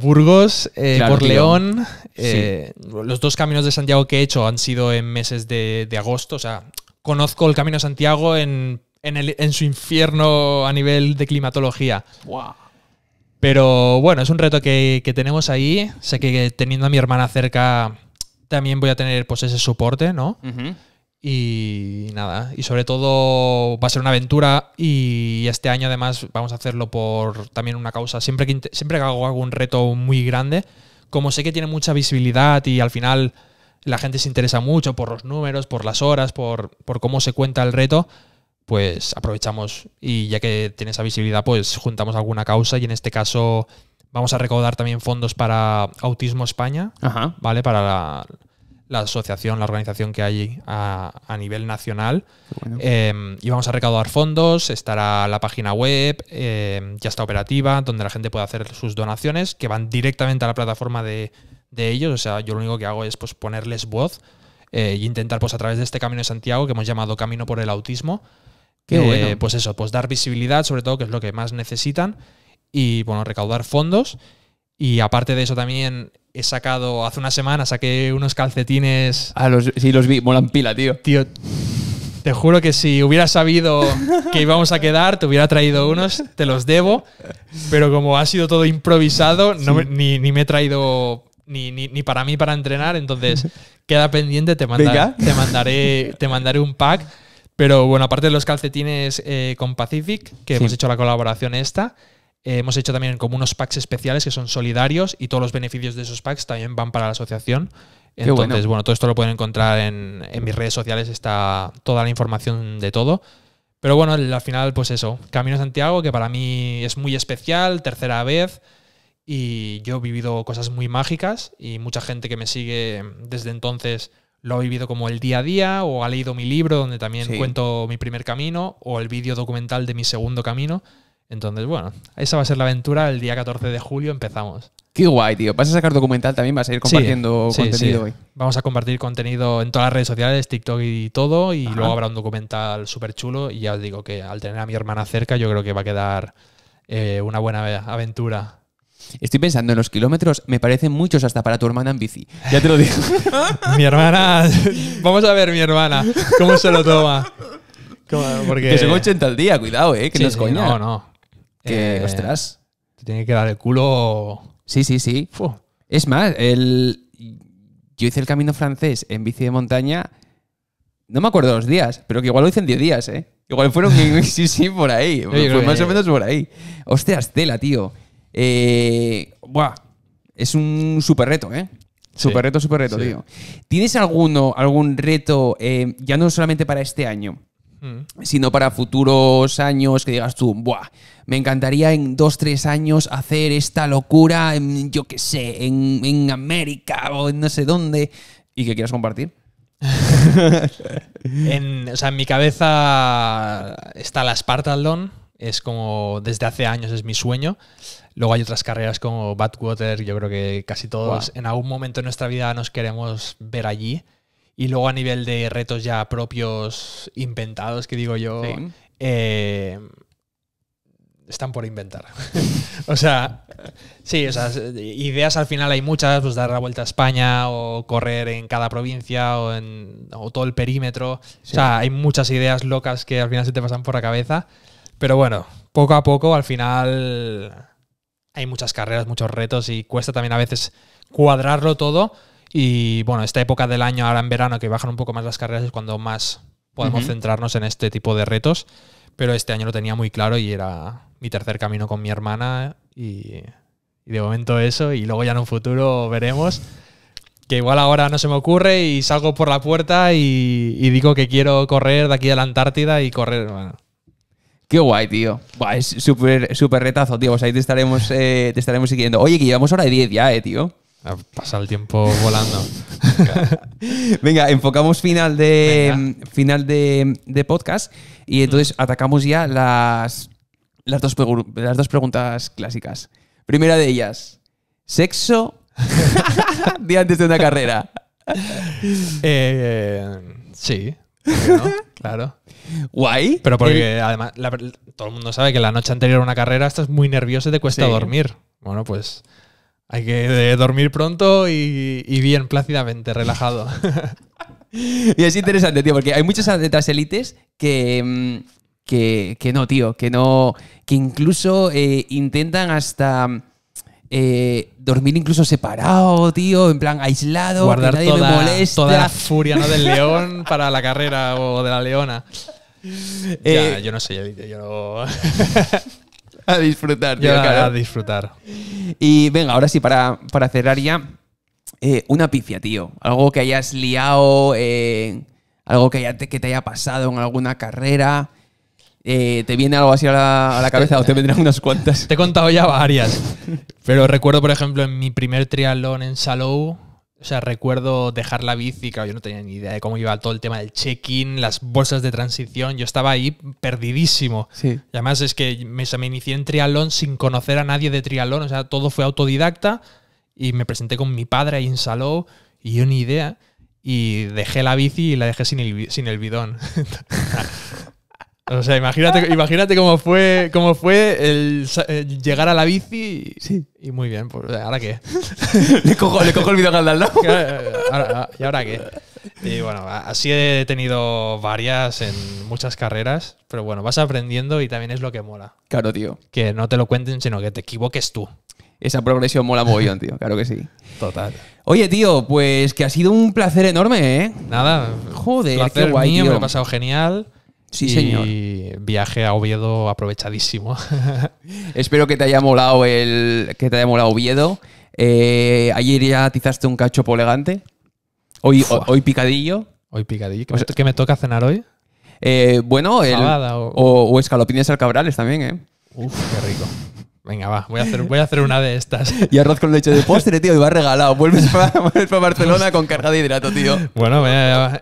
A: Burgos, eh, por León. Eh,
B: los dos caminos de Santiago que he hecho han sido en meses de, agosto. O sea, conozco el camino de Santiago en, su infierno a nivel de climatología. Pero bueno, es un reto que, que, tenemos ahí. Sé que teniendo a mi hermana cerca también voy a tener pues ese soporte, ¿no? Y nada, y sobre todo va a ser una aventura y este año además vamos a hacerlo por también una causa. Siempre que, siempre hago algún reto muy grande, como sé que tiene mucha visibilidad y al final la gente se interesa mucho por los números, por las horas, por, por cómo se cuenta el reto, pues aprovechamos y ya que tiene esa visibilidad, pues juntamos alguna causa y en este caso vamos a recaudar también fondos para Autismo España, ¿vale? Para la la asociación, la organización que hay a, nivel nacional. Em, y vamos a recaudar fondos, estará la página web, em, ya está operativa, donde la gente puede hacer sus donaciones, que van directamente a la plataforma de, de ellos. O sea, yo lo único que hago es pues, ponerles voz e intentar, pues, a través de este Camino de Santiago, que hemos llamado Camino por el Autismo, eh, pues eso, pues dar visibilidad, sobre todo, que es lo que más necesitan, y bueno, recaudar fondos. Y aparte de eso también he sacado, hace una semana saqué unos calcetines.
A: Ah, los, sí, los vi, molan pila,
B: tío. Tío, te juro que si hubiera sabido que íbamos a quedar, te hubiera traído unos, te los debo, pero como ha sido todo improvisado, ni, me he traído ni, ni, para mí para entrenar, entonces queda pendiente, te, te, mandaré, te mandaré un pack. Pero bueno, aparte de los calcetines eh, con Pacific, que hemos hecho la colaboración esta, eh, hemos hecho también como unos packs especiales que son solidarios y todos los beneficios de esos packs también van para la asociación. Entonces, bueno. todo esto lo pueden encontrar en, mis redes sociales, está toda la información de todo. Pero bueno, al final, pues eso, Camino Santiago, que para mí es muy especial, tercera vez, y yo he vivido cosas muy mágicas y mucha gente que me sigue desde entonces lo ha vivido como el día a día o ha leído mi libro donde también cuento mi primer camino o el vídeo documental de mi segundo camino. Entonces, bueno, esa va a ser la aventura. El día 14 de julio
A: empezamos. Qué guay, tío. Vas a sacar documental también, vas a ir compartiendo contenido sí,
B: sí. Vamos a compartir contenido en todas las redes sociales, TikTok y todo. Y luego habrá un documental súper chulo. Y ya os digo que al tener a mi hermana cerca, yo creo que va a quedar eh, una buena aventura.
A: Estoy pensando en los kilómetros, me parecen muchos hasta para tu hermana en bici. Ya te lo digo. <laughs> mi hermana,
B: vamos a ver mi hermana, cómo se lo toma. Porque... Que son 80
A: al día, cuidado, eh, que no sí, No, no. Que, eh, ostras. Te tiene que dar el culo. Sí, sí, sí. Es más, yo hice el camino francés en bici de montaña. No me acuerdo los días, pero que igual lo hice en 10 días, ¿eh? Igual fueron, <laughs> <laughs> sí, sí, por ahí. más o menos por ahí. Ostras, tela, tío. Eh, es un super reto, ¿eh? Super reto, super reto, tío. ¿Tienes alguno, algún reto, eh, ya no solamente para este año, sino para futuros años que digas tú, me encantaría en dos, tres años hacer esta locura, en, yo qué sé, en, América o en no sé dónde, y que quieras compartir. <laughs> en, o sea, en mi cabeza
B: está la Spartathlon, es como desde hace años es mi sueño. Luego hay otras carreras como Badwater, yo creo que casi todos en algún momento de nuestra vida nos queremos ver allí. Y luego a nivel de retos ya propios inventados, que digo yo, eh, están por inventar. <laughs> o sea, sí, esas ideas al final hay muchas, pues dar la vuelta a España o correr en cada provincia o en todo el perímetro. O sea, hay muchas ideas locas que al final se te pasan por la cabeza. Pero bueno, poco a poco al final hay muchas carreras, muchos retos y cuesta también a veces cuadrarlo todo y bueno, esta época del año, ahora en verano, que bajan un poco más las carreras, es cuando más podemos centrarnos en este tipo de retos. Pero este año lo tenía muy claro y era mi tercer camino con mi hermana. Y, de momento eso. Y luego ya en un futuro veremos. Que igual ahora no se me ocurre y
A: salgo por la puerta y, digo que quiero correr de aquí a la Antártida y correr. Qué guay, tío. es súper super retazo, tío. Pues ahí te estaremos, eh, te estaremos siguiendo. Oye, que llevamos hora de 10 ya, eh, tío. Pasa el tiempo volando. <laughs> Venga, enfocamos final de final de, podcast y mm. entonces atacamos ya las, las, dos, dos preguntas clásicas. Primera de ellas, sexo <laughs> día antes de una carrera. Eh, sí. <laughs> Claro. Guay. Pero porque además
B: todo el mundo sabe que la noche anterior a una carrera estás muy nervioso y te cuesta dormir. Bueno, pues hay que eh, dormir pronto y, bien, plácidamente, relajado.
A: <laughs> y es interesante, tío, porque hay muchas atletas élites mm, que, que, no, tío, que no, que incluso eh, intentan hasta... Eh, dormir incluso separado, tío, en plan aislado, Guardar que nadie toda, toda la furia ¿no? del
B: león para la carrera o de la leona. <laughs> ya, yo no sé,
A: yo, yo no... <laughs> a disfrutar, tío, ya, A disfrutar. Y venga, ahora sí, para, para cerrar ya, eh, una pifia, tío. Algo que hayas liado, eh, algo que, que te haya pasado en alguna carrera. Eh, ¿Te viene algo así a la, a la cabeza o te vendrán unas
B: cuantas? <laughs> Te he contado ya varias. pero recuerdo, por ejemplo, en mi primer triatlón en Salou, o sea, recuerdo dejar la bici, claro, yo no tenía ni idea de cómo iba todo el tema del check-in, las bolsas de transición, yo estaba ahí perdidísimo. Y además es que me, inicié en triatlón sin conocer a nadie de triatlón, o sea, todo fue autodidacta y me presenté con mi padre ahí en y yo ni idea y dejé la bici y la dejé sin el, sin el bidón. <laughs> <laughs> O sea, imagínate, imagínate cómo fue, cómo fue el, eh, llegar a la bici y, muy bien, pues, ahora qué. <laughs> le, cojo, le cojo el video al lado. ¿Y ahora qué? Y bueno, así he tenido varias en muchas carreras, pero bueno, vas aprendiendo y también es lo que mola.
A: Claro, tío. Que no te lo
B: cuenten, sino que
A: te equivoques tú. Esa progresión mola bien, tío, claro que sí. Total. Oye, tío, pues que ha sido un placer enorme, ¿eh? Nada. Joder,
B: placer me lo he pasado genial. Sí,
A: y Viaje a Oviedo aprovechadísimo. <laughs> Espero que te haya molado el. que te haya molado Oviedo. Eh, ayer ya atizaste un cacho polegante Hoy, hoy picadillo. Hoy picadillo. ¿Qué, me, toca cenar hoy? Eh, bueno, o, escalopines al cabrales también, ¿eh? Uf, qué rico. Venga, va, voy a hacer, una de estas. <laughs> Y arroz con leche de postre, tío, y va regalado. Vuelves para, <laughs> Barcelona con carga de hidrato, tío.
B: Bueno,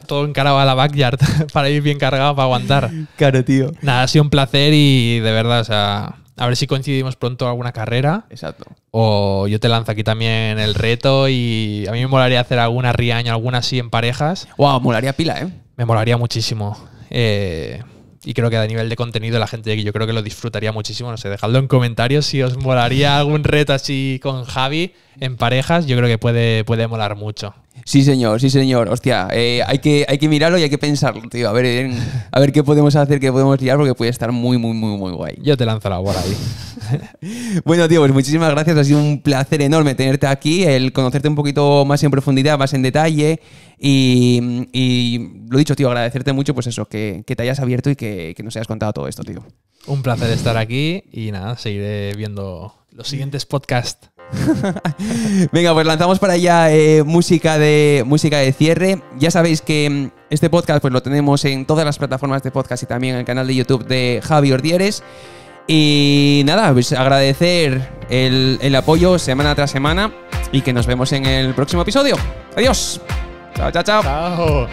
B: todo encarado a la backyard <laughs> para ir bien cargado, para aguantar. Claro, tío. Nada, ha sido un placer y de verdad, o sea, a ver si coincidimos pronto alguna carrera. Exacto. O yo te lanzo aquí también el reto y a mí me molaría hacer alguna riaña, alguna así en parejas. Wow, molaría pila, ¿eh? Me molaría muchísimo. Eh y creo que a nivel de contenido la gente de aquí yo creo que lo disfrutaría muchísimo. No sé, dejadlo en comentarios si os molaría algún reto así con Javi en parejas. Yo creo que puede, puede molar mucho.
A: Sí, señor, sí, señor. Hostia, eh, hay, que, hay que mirarlo y hay que pensarlo, tío. A ver, eh, a ver qué podemos hacer, qué podemos tirar, porque puede estar muy, muy, muy, muy guay. Yo te lanzo la bola ahí. <laughs> bueno, tío, pues muchísimas gracias. Ha sido un placer enorme tenerte aquí, el conocerte un poquito más en profundidad, más en detalle. Y, y lo dicho, tío, agradecerte mucho, pues eso, que, te hayas abierto y que, que nos hayas contado todo esto, tío.
B: Un placer estar aquí y nada, seguiré viendo los siguientes podcasts.
A: <laughs> Venga, pues lanzamos para allá eh, música, de, música de cierre. Ya sabéis que mm, este podcast pues, lo tenemos en todas las plataformas de podcast y también en el canal de YouTube de Javi Ordieres. Y nada, pues agradecer el, el apoyo semana tras semana y que nos vemos en el próximo episodio. Adiós. chao, chao. Chao.